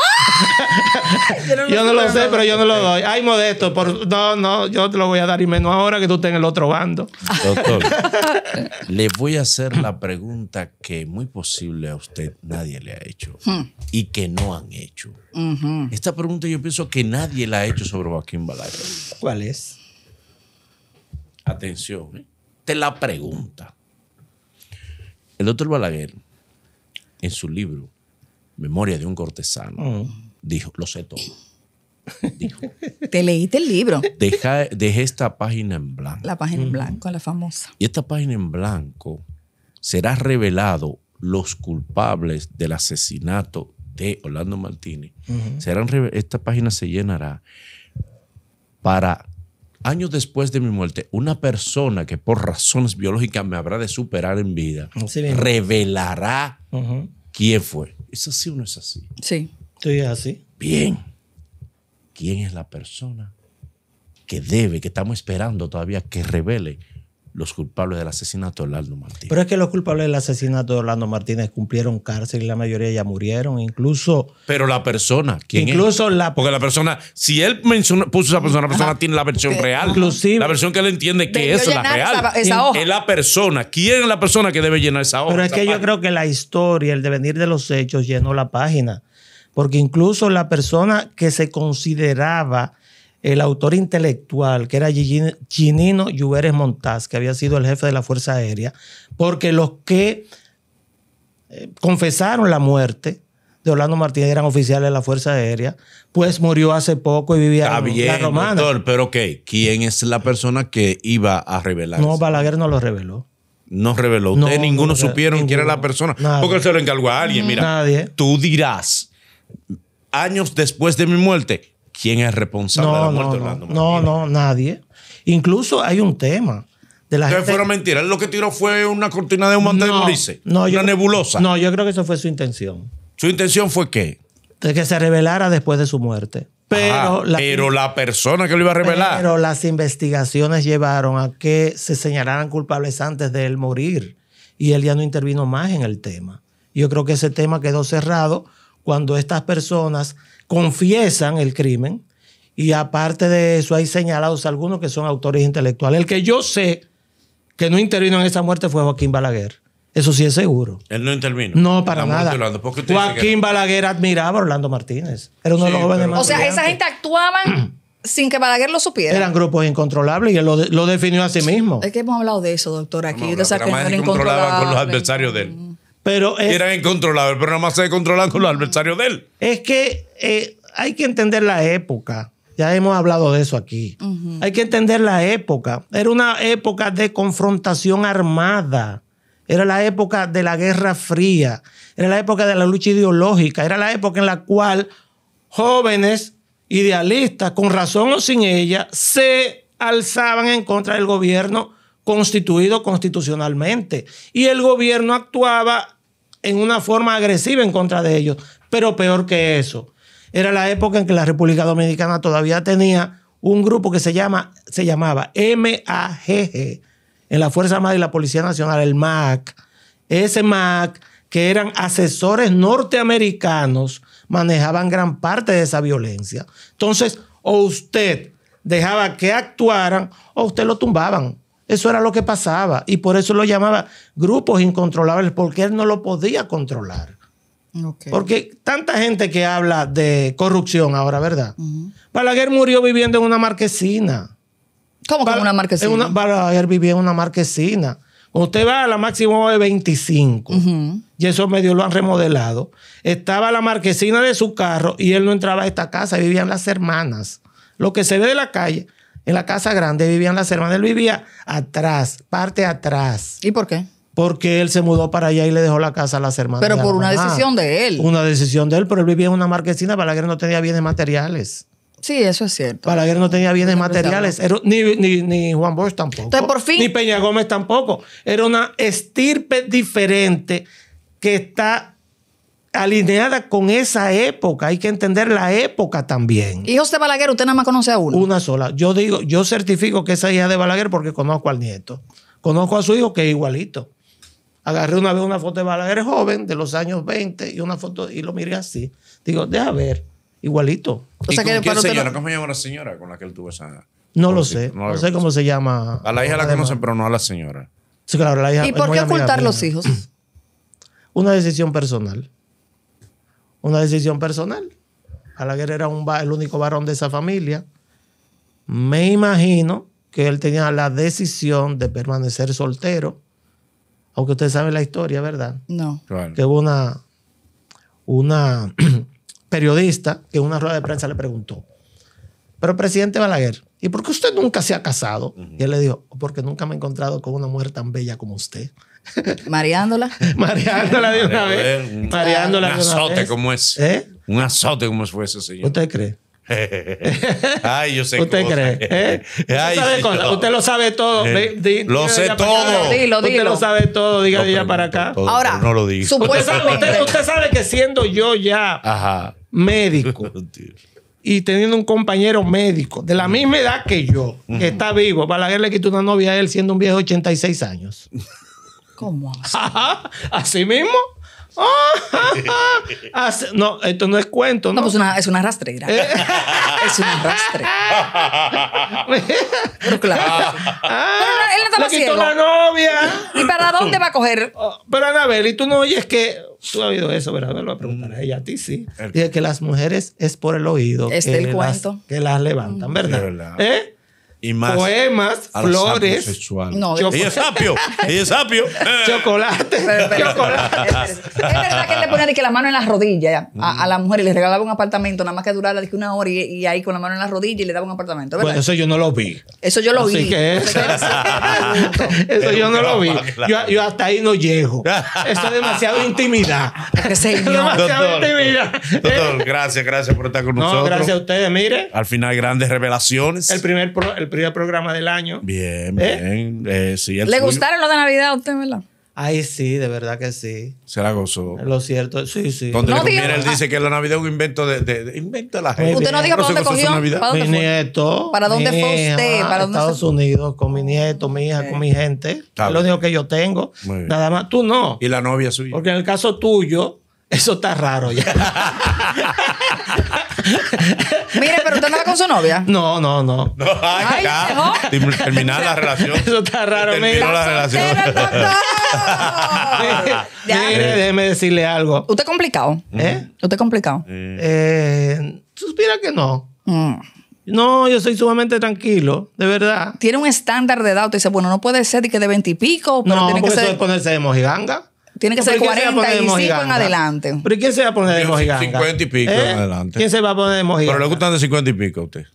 yo no, lo, sé, pero yo no lo doy. Ay, modesto, por... no, no, yo te lo voy a dar y menos ahora que tú estés en el otro bando. Doctor, *laughs* le voy a hacer la pregunta que muy posible a usted nadie le ha hecho hmm. y que no han hecho. Esta pregunta yo pienso que nadie la ha hecho sobre Joaquín Balaguer. ¿Cuál es? Atención, ¿eh? te la pregunta. El doctor Balaguer, en su libro, Memoria de un cortesano. Mm. Dijo, lo sé todo. *laughs* Dijo. Te leíste el libro. Deja, dejé esta página en blanco. La página en mm. blanco, la famosa. Y esta página en blanco será revelado los culpables del asesinato de Orlando Martínez. serán, esta página se llenará para años después de mi muerte, una persona que por razones biológicas me habrá de superar en vida, revelará quién fue. ¿Es así o no es así? Sí. ¿Estoy es así. Bien. ¿Quién es la persona que debe, que estamos esperando todavía que revele los culpables del asesinato de Orlando Martínez. Pero es que los culpables del asesinato de Orlando Martínez cumplieron cárcel y la mayoría ya murieron, incluso... Pero la persona, ¿quién incluso La, Porque la persona, si él puso esa persona, la persona tiene la versión real. Inclusive, la versión que él entiende que es la real. Esa, esa hoja. Es la persona. ¿Quién es la persona que debe llenar esa hoja? Pero es que yo creo que la historia, el devenir de los hechos llenó la página. Porque incluso la persona que se consideraba el autor intelectual, que era Ginino Lluveres Montaz, que había sido el jefe de la Fuerza Aérea, porque los que eh, confesaron la muerte de Orlando Martínez eran oficiales de la Fuerza Aérea, pues murió hace poco y vivía en la romana. pero ok, ¿quién es la persona que iba a revelar? No, Balaguer no lo reveló. No reveló. Ustedes ninguno supieron quién era la persona. Porque se lo encargó a alguien. Mira, nadie. tú dirás, años después de mi muerte, quién es responsable de la muerte de no, No, no, nadie. Incluso hay un tema. De la Entonces fueron mentiras. Lo que tiró fue una cortina de humo antes de morirse. No, una nebulosa. No, yo creo que eso fue su intención. ¿Su intención fue qué? De que se revelara después de su muerte. Pero, pero la persona que lo iba a revelar. Pero las investigaciones llevaron a que se señalaran culpables antes de él morir. Y él ya no intervino más en el tema. Yo creo que ese tema quedó cerrado cuando estas personas confiesan el crimen y aparte de eso hay señalados algunos que son autores intelectuales. El que yo sé que no intervino en esa muerte fue Joaquín Balaguer. Eso sí es seguro. Él no intervino. No, para nada. Joaquín Balaguer admiraba a Orlando Martínez. Era uno de los jóvenes O sea, esa gente actuaban *clears throat* sin que Balaguer lo supiera. Eran grupos incontrolables y él lo, definió a sí mismo. Es que hemos hablado de eso, doctor, aquí. con los adversarios de él era incontrolable, eran incontrolables, pero nada más se controlan con los adversarios de él. Es que eh, hay que entender la época. Ya hemos hablado de eso aquí. Hay que entender la época. Era una época de confrontación armada. Era la época de la Guerra Fría. Era la época de la lucha ideológica. Era la época en la cual jóvenes idealistas, con razón o sin ella, se alzaban en contra del gobierno constituido constitucionalmente. Y el gobierno actuaba en una forma agresiva en contra de ellos. Pero peor que eso, era la época en que la República Dominicana todavía tenía un grupo que se, llama, se llamaba MAGG, en la Fuerza Armada y la Policía Nacional, el MAC. Ese MAC, que eran asesores norteamericanos, manejaban gran parte de esa violencia. Entonces, o usted dejaba que actuaran o usted lo tumbaban. Eso era lo que pasaba y por eso lo llamaba grupos incontrolables, porque él no lo podía controlar. Porque tanta gente que habla de corrupción ahora, ¿verdad? Balaguer murió viviendo en una marquesina. ¿Cómo que en una marquesina? una, Balaguer vivía en una marquesina. Usted va a la máxima de 25 y eso medio lo han remodelado. Estaba la marquesina de su carro y él no entraba a esta casa, vivían las hermanas. Lo que se ve de la calle en la casa grande vivían las hermanas. Él vivía atrás, parte atrás. ¿Y por qué? Porque él se mudó para allá y le dejó la casa a las hermanas. Pero por una decisión de él. Una decisión de él, pero él vivía en una marquesina. Balaguer no tenía bienes materiales. Sí, eso es cierto. Balaguer no tenía bienes materiales, ni, Juan Bosch tampoco. por fin. Ni Peña Gómez tampoco. Era una estirpe diferente que está alineada con esa época. Hay que entender la época también. Hijos de Balaguer, usted nada más conoce a uno. Una sola. Yo digo, yo certifico que esa hija de Balaguer porque conozco al nieto. Conozco a su hijo que es igualito. Agarré una vez una foto de Balaguer joven, de los años 20, y una foto, y lo miré así. Digo, deja ver, igualito. ¿Cómo se llama la señora con la que él tuvo esa...? No lo sé, no, no sé cómo se llama. A la hija la conocen, pero no a la señora. Sí, claro, la hija... ¿Y por qué ocultar los hijos? *clears throat* Una decisión personal una decisión personal. Balaguer era el único varón de esa familia. Me imagino que él tenía la decisión de permanecer soltero, aunque ustedes saben la historia, ¿verdad? No. Que hubo una, una *clears throat* periodista que en una rueda de prensa le preguntó, pero presidente Balaguer, ¿y por qué usted nunca se ha casado? Y él le dijo, porque nunca me he encontrado con una mujer tan bella como usted. *laughs* Mareándola. Mareándola de una vez. Un, Mareándola un azote como es. ¿Eh? Un azote como fue ese señor. ¿Usted cree? *laughs* Ay, yo sé ¿Usted cree? ¿Eh? ¿Usted, lo sabe todo. Eh, lo sé todo. Usted lo sabe todo. Diga ya para acá. Ahora, no lo digo. Usted sabe, que siendo yo ya médico *laughs* y teniendo un compañero médico de la misma edad que yo, que está vivo, para le quitó una novia a él siendo un viejo de 86 años. ¿Cómo *laughs* así? así mismo. Ah, *laughs* no, esto no es cuento. No, no pues es una rastrera. Eh. *laughs* es una rastrera. Pero claro. Ah. él ah, Le quitó la novia. ¿Y para dónde va a coger? Oh, pero Anabel, y tú no oyes que. Tú has oído eso, ¿verdad? Me lo va a preguntar a mm. ella, a ti sí. Dice que las mujeres es por el oído. Este que el las, Que las levantan, mm. ¿verdad? ¿verdad? ¿Eh? y más poemas, flores. No, es sapio, es sapio. chocolate, chocolate. Es verdad que él le ponía la mano en las rodillas a, a, la mujer y le regalaba un apartamento, nada más que durara una hora y, ahí con la mano en la rodilla y le daba un apartamento. Pues eso yo no lo vi. Eso yo lo vi. eso, yo no lo vi. Yo, hasta ahí no llego. Eso es demasiado intimidad. demasiado intimidad. Doctor, gracias, gracias por estar con no, nosotros. Gracias a ustedes, mire. Al final, grandes revelaciones. el primer programa del año. Bien, ¿Eh? bien. ¿Eh? ¿Le gustaron los de Navidad a usted, verdad? Ay, sí, de verdad que sí. Se la gozó. Lo cierto, sí, sí. Donde no, él dice que la Navidad es un invento de, de, invento la gente. Usted no dijo para dónde cogió. ¿Para dónde mi fue? nieto. Ah, ¿Para dónde fue usted? ¿Para Estados Unidos, con mi nieto, mi hija, con mi gente. es lo único que yo tengo. Nada más. Tú no. Y la novia suya. Porque en el caso tuyo, eso está raro ya. *laughs* Mire, pero usted va con su novia. No, no, no. ay, Terminar la *laughs* relación. Eso está raro, Terminó la relación. *laughs* Mire, déjeme decirle algo. ¿Usted complicado? ¿Eh? ¿Eh? ¿Usted complicado? Eh, que no. Mm. No, yo soy sumamente tranquilo, de verdad. Tiene un estándar de edad. Usted dice, bueno, no puede ser de que de veintipico, pero no, tiene que ser. Eso ponerse de mojiganga. Tiene que ser 45 en adelante. ¿Pero quién se va a poner de mojiganga? 50 y pico ¿Eh? en adelante. ¿Quién se va a poner de mojiganga? Pero le gustan de 50 y pico a usted.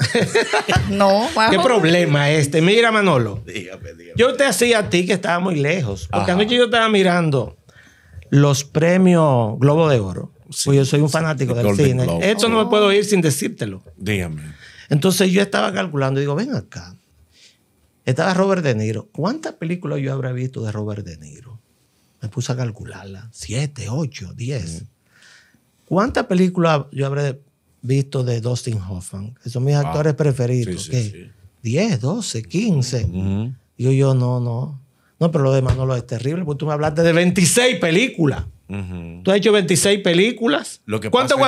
*laughs* no, ¿Qué problema este? Mira, Manolo. Dígame, dígame. Yo te hacía a ti que estaba muy lejos. Porque anoche yo estaba mirando los premios Globo de Oro. Sí, pues yo soy un fanático del cine. Esto no me oh. puedo ir sin decírtelo. Dígame. Entonces yo estaba calculando y digo, ven acá. Estaba Robert De Niro. ¿Cuántas películas yo habría visto de Robert De Niro? me puse a calcularla. Siete, ocho, diez. ¿Cuántas películas yo habré visto de Dustin Hoffman? Que son mis ah, actores preferidos. ¿Diez, doce, quince? 10, 12, 15. yo, no, no. No, pero lo no Manolo es terrible, porque tú me hablaste de 26 películas. Tú has hecho 26 películas. Lo que ¿Cuántos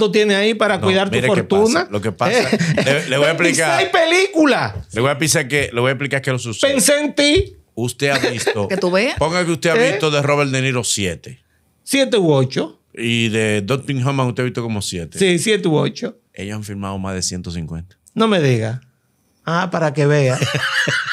tú tienes ahí para cuidar tu fortuna? Lo que pasa, *laughs* eh, le, voy a explicar. 26 películas. Le voy a explicar que, le voy que lo sucede. Pensé en ti usted ha visto. *laughs* que tú veas. Ponga que usted ha ¿Eh? visto de Robert De Niro 7. Siete u ocho. Y de Dustin Hoffman usted ha visto como siete. Sí, siete u ocho. Ellos han firmado más de 150. No me diga. Ah, para que vea.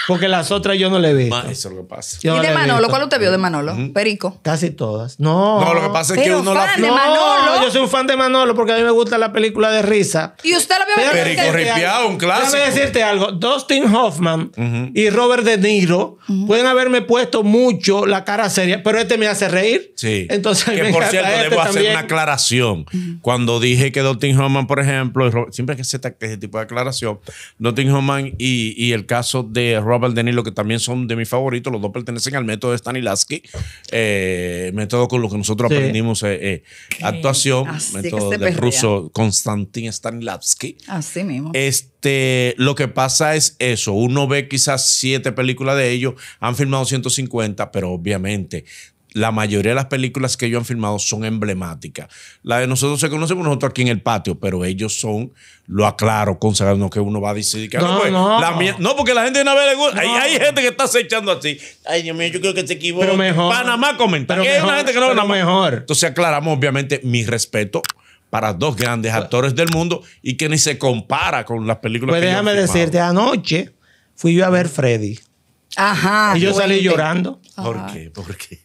Porque las otras yo no le vi. Ah, eso es lo que pasa. ¿Y de Manolo? ¿Cuál usted vio de Manolo? Perico. Casi todas. No. No, lo que pasa es que uno fan de Manolo. No, yo soy un fan de Manolo porque a mí me gusta la película de risa. ¿Y usted la vio? Perico Ripiado, un clásico. Déjame decirte algo. Dustin Hoffman y Robert De Niro pueden haberme puesto mucho la cara seria, pero este me hace reír. Sí. Entonces, que por cierto, este debo hacer una aclaración. Cuando dije que Dustin Hoffman, por ejemplo, siempre que se ese tipo de aclaración, Dustin Hoffman y, el caso de Robert De Niro, que también son de mis favoritos. Los dos pertenecen al método de Stanislavski, eh, método con lo que nosotros aprendimos eh, eh, actuación, método del ruso Konstantin Stanislavski. Así mismo. Este, lo que pasa es eso. Uno ve quizás siete películas de ellos, han filmado 150, pero obviamente la mayoría de las películas que ellos han filmado son emblemáticas. La de nosotros se conocemos nosotros aquí en el patio, pero ellos son, lo aclaro, consagrando que uno va a decir que no, pues, no. no, porque la gente de una vez le gusta. Hay, gente que está acechando así. Ay, Dios mío, yo creo que se equivoca. Pero mejor. Panamá comenta. Pero mejor, Entonces aclaramos, obviamente, mi respeto para dos grandes pues actores del mundo y que ni se compara con las películas pues que déjame han decirte, anoche fui yo a ver Freddy. Ajá. Y yo salí llorando. ¿Por qué? ¿Por qué?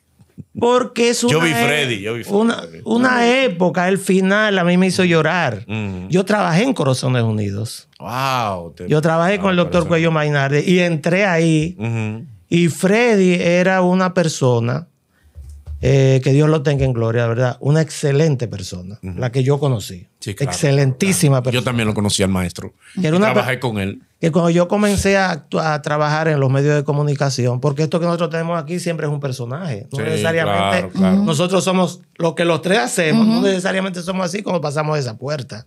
Porque es una, e- yo vi Freddy, Una, época, el final, a mí me hizo llorar. Yo trabajé en Corazones Unidos. Wow. Yo trabajé con el doctor Cuello Maynard y entré ahí. Y Freddy era una persona, eh, que Dios lo tenga en gloria, verdad, una excelente persona, la que yo conocí. Excelentísima Yo también lo conocí al maestro. trabajé con él. Que cuando yo comencé a, a, trabajar en los medios de comunicación, porque esto que nosotros tenemos aquí siempre es un personaje. No necesariamente nosotros somos lo que los tres hacemos, no necesariamente somos así como pasamos esa puerta.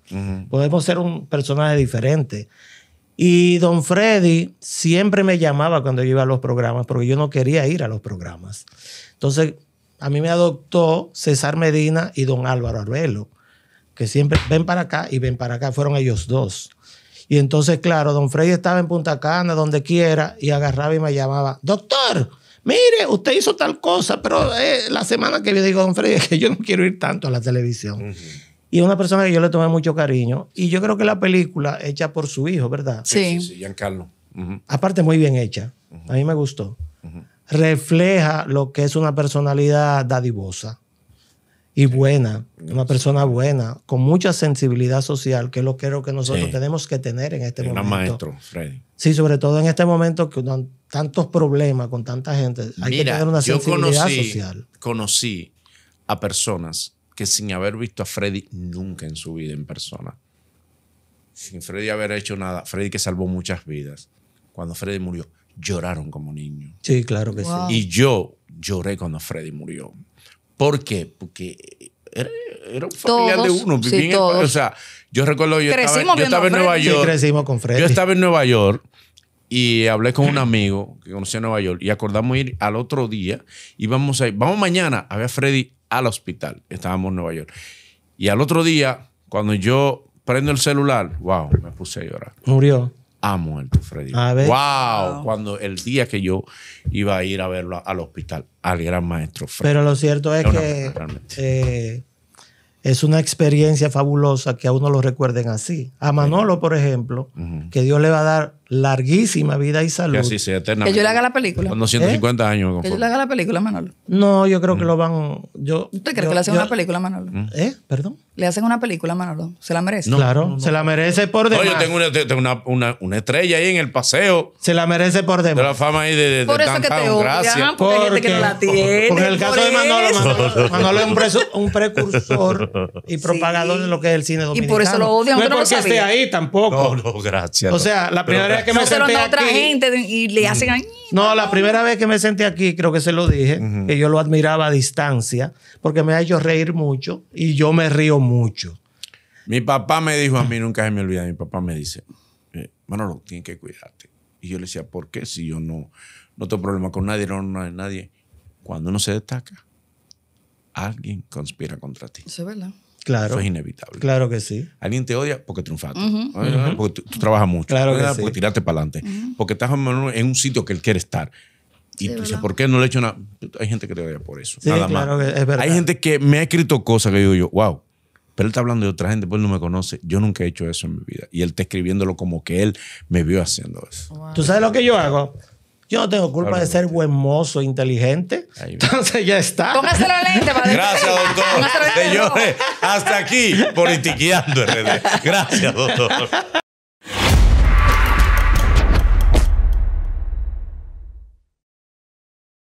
Podemos ser un personaje diferente. Y don Freddy siempre me llamaba cuando yo iba a los programas, porque yo no quería ir a los programas. Entonces, a mí me adoptó César Medina y don Álvaro Arbelo que siempre ven para acá y ven para acá, fueron ellos dos. Y entonces, claro, don Freddy estaba en Punta Cana, donde quiera, y agarraba y me llamaba, doctor, mire, usted hizo tal cosa, pero eh, la semana que le digo, don Freddy, *laughs* que yo no quiero ir tanto a la televisión. Y una persona que yo le tomé mucho cariño. Y yo creo que la película hecha por su hijo, ¿verdad? Sí, sí, Giancarlo. Aparte, muy bien hecha. A mí me gustó. Refleja lo que es una personalidad dadivosa y buena, una persona buena, con mucha sensibilidad social, que es lo que creo que nosotros tenemos que tener en este momento. Un maestro, Freddy. Sí, sobre todo en este momento que con tantos problemas con tanta gente, hay que tener una sensibilidad yo conocí, social. Conocí a personas que sin haber visto a Freddy nunca en su vida en persona, sin Freddy haber hecho nada, Freddy que salvó muchas vidas, cuando Freddy murió, lloraron como niños. Sí, claro que sí. Y yo lloré cuando Freddy murió ¿Por qué? Porque era, un familiar de uno. o sea, yo recuerdo, yo estaba, yo estaba en Nueva York. con Freddy. Yo estaba en Nueva York y hablé con un amigo que conocía en Nueva York y acordamos ir al otro día y vamos a ir, vamos mañana a ver a Freddy al hospital. Estábamos en Nueva York. Y al otro día, cuando yo prendo el celular, wow, me puse a llorar. Murió ha muerto Freddy. Wow, Cuando el día que yo iba a ir a verlo al hospital, al gran maestro Freddy. Pero lo cierto es, que eh, es una experiencia fabulosa que a uno lo recuerden así. A Manolo, por ejemplo, que Dios le va a dar larguísima vida y salud. Que yo le haga la película. Con 250 ¿Eh? años. Que yo le haga la película, Manolo. No, yo creo que mm. lo van. Yo, ¿Usted cree que le hacen una película, Manolo? Mm. ¿Eh? ¿Perdón? Le hacen una película, Manolo. ¿Se la merece? No, claro, se la merece por demás. Oye, tengo, una, tengo una, una, estrella ahí en el paseo. Se la merece por demás. De la fama ahí de, de Por eso que te odian, porque, hay gente que no la tiene. Porque el caso de Manolo, Manolo, Manolo es un, precursor *laughs* y propagador de lo que es el cine dominicano. Y por eso lo odian. No es porque esté ahí tampoco. No, no, gracias. O sea, la primera que me senté aquí. otra gente y le hacen No, la primera vez que me senté aquí, creo que se lo dije, que yo lo admiraba a distancia, porque me ha hecho reír mucho y yo me río mucho. Mi papá me dijo a mí, nunca se me olvida, mi papá me dice, eh, Manolo, tienes que cuidarte. Y yo le decía, ¿por qué? Si yo no, no tengo problema con nadie, no, no hay nadie. Cuando uno se destaca, alguien conspira contra ti. Eso es verdad. Claro. Eso es inevitable. Claro que sí. Alguien te odia porque triunfaste. Porque tú, trabajas mucho. Claro que sí. porque tirarte para adelante. Porque estás en un sitio que él quiere estar. Y tú dices, ¿por qué no le he hecho nada? Hay gente que te odia por eso. es verdad. Hay gente que me ha escrito cosas que digo yo, wow, pero él está hablando de otra gente, pues él no me conoce. Yo nunca he hecho eso en mi vida. Y él está escribiéndolo como que él me vio haciendo eso. ¿Tú sabes lo que yo hago? Yo no tengo culpa de ser buen mozo, inteligente. Entonces ya está. Póngase la lente, Gracias, doctor. Señores, hasta aquí, politiqueando RD. Gracias, doctor.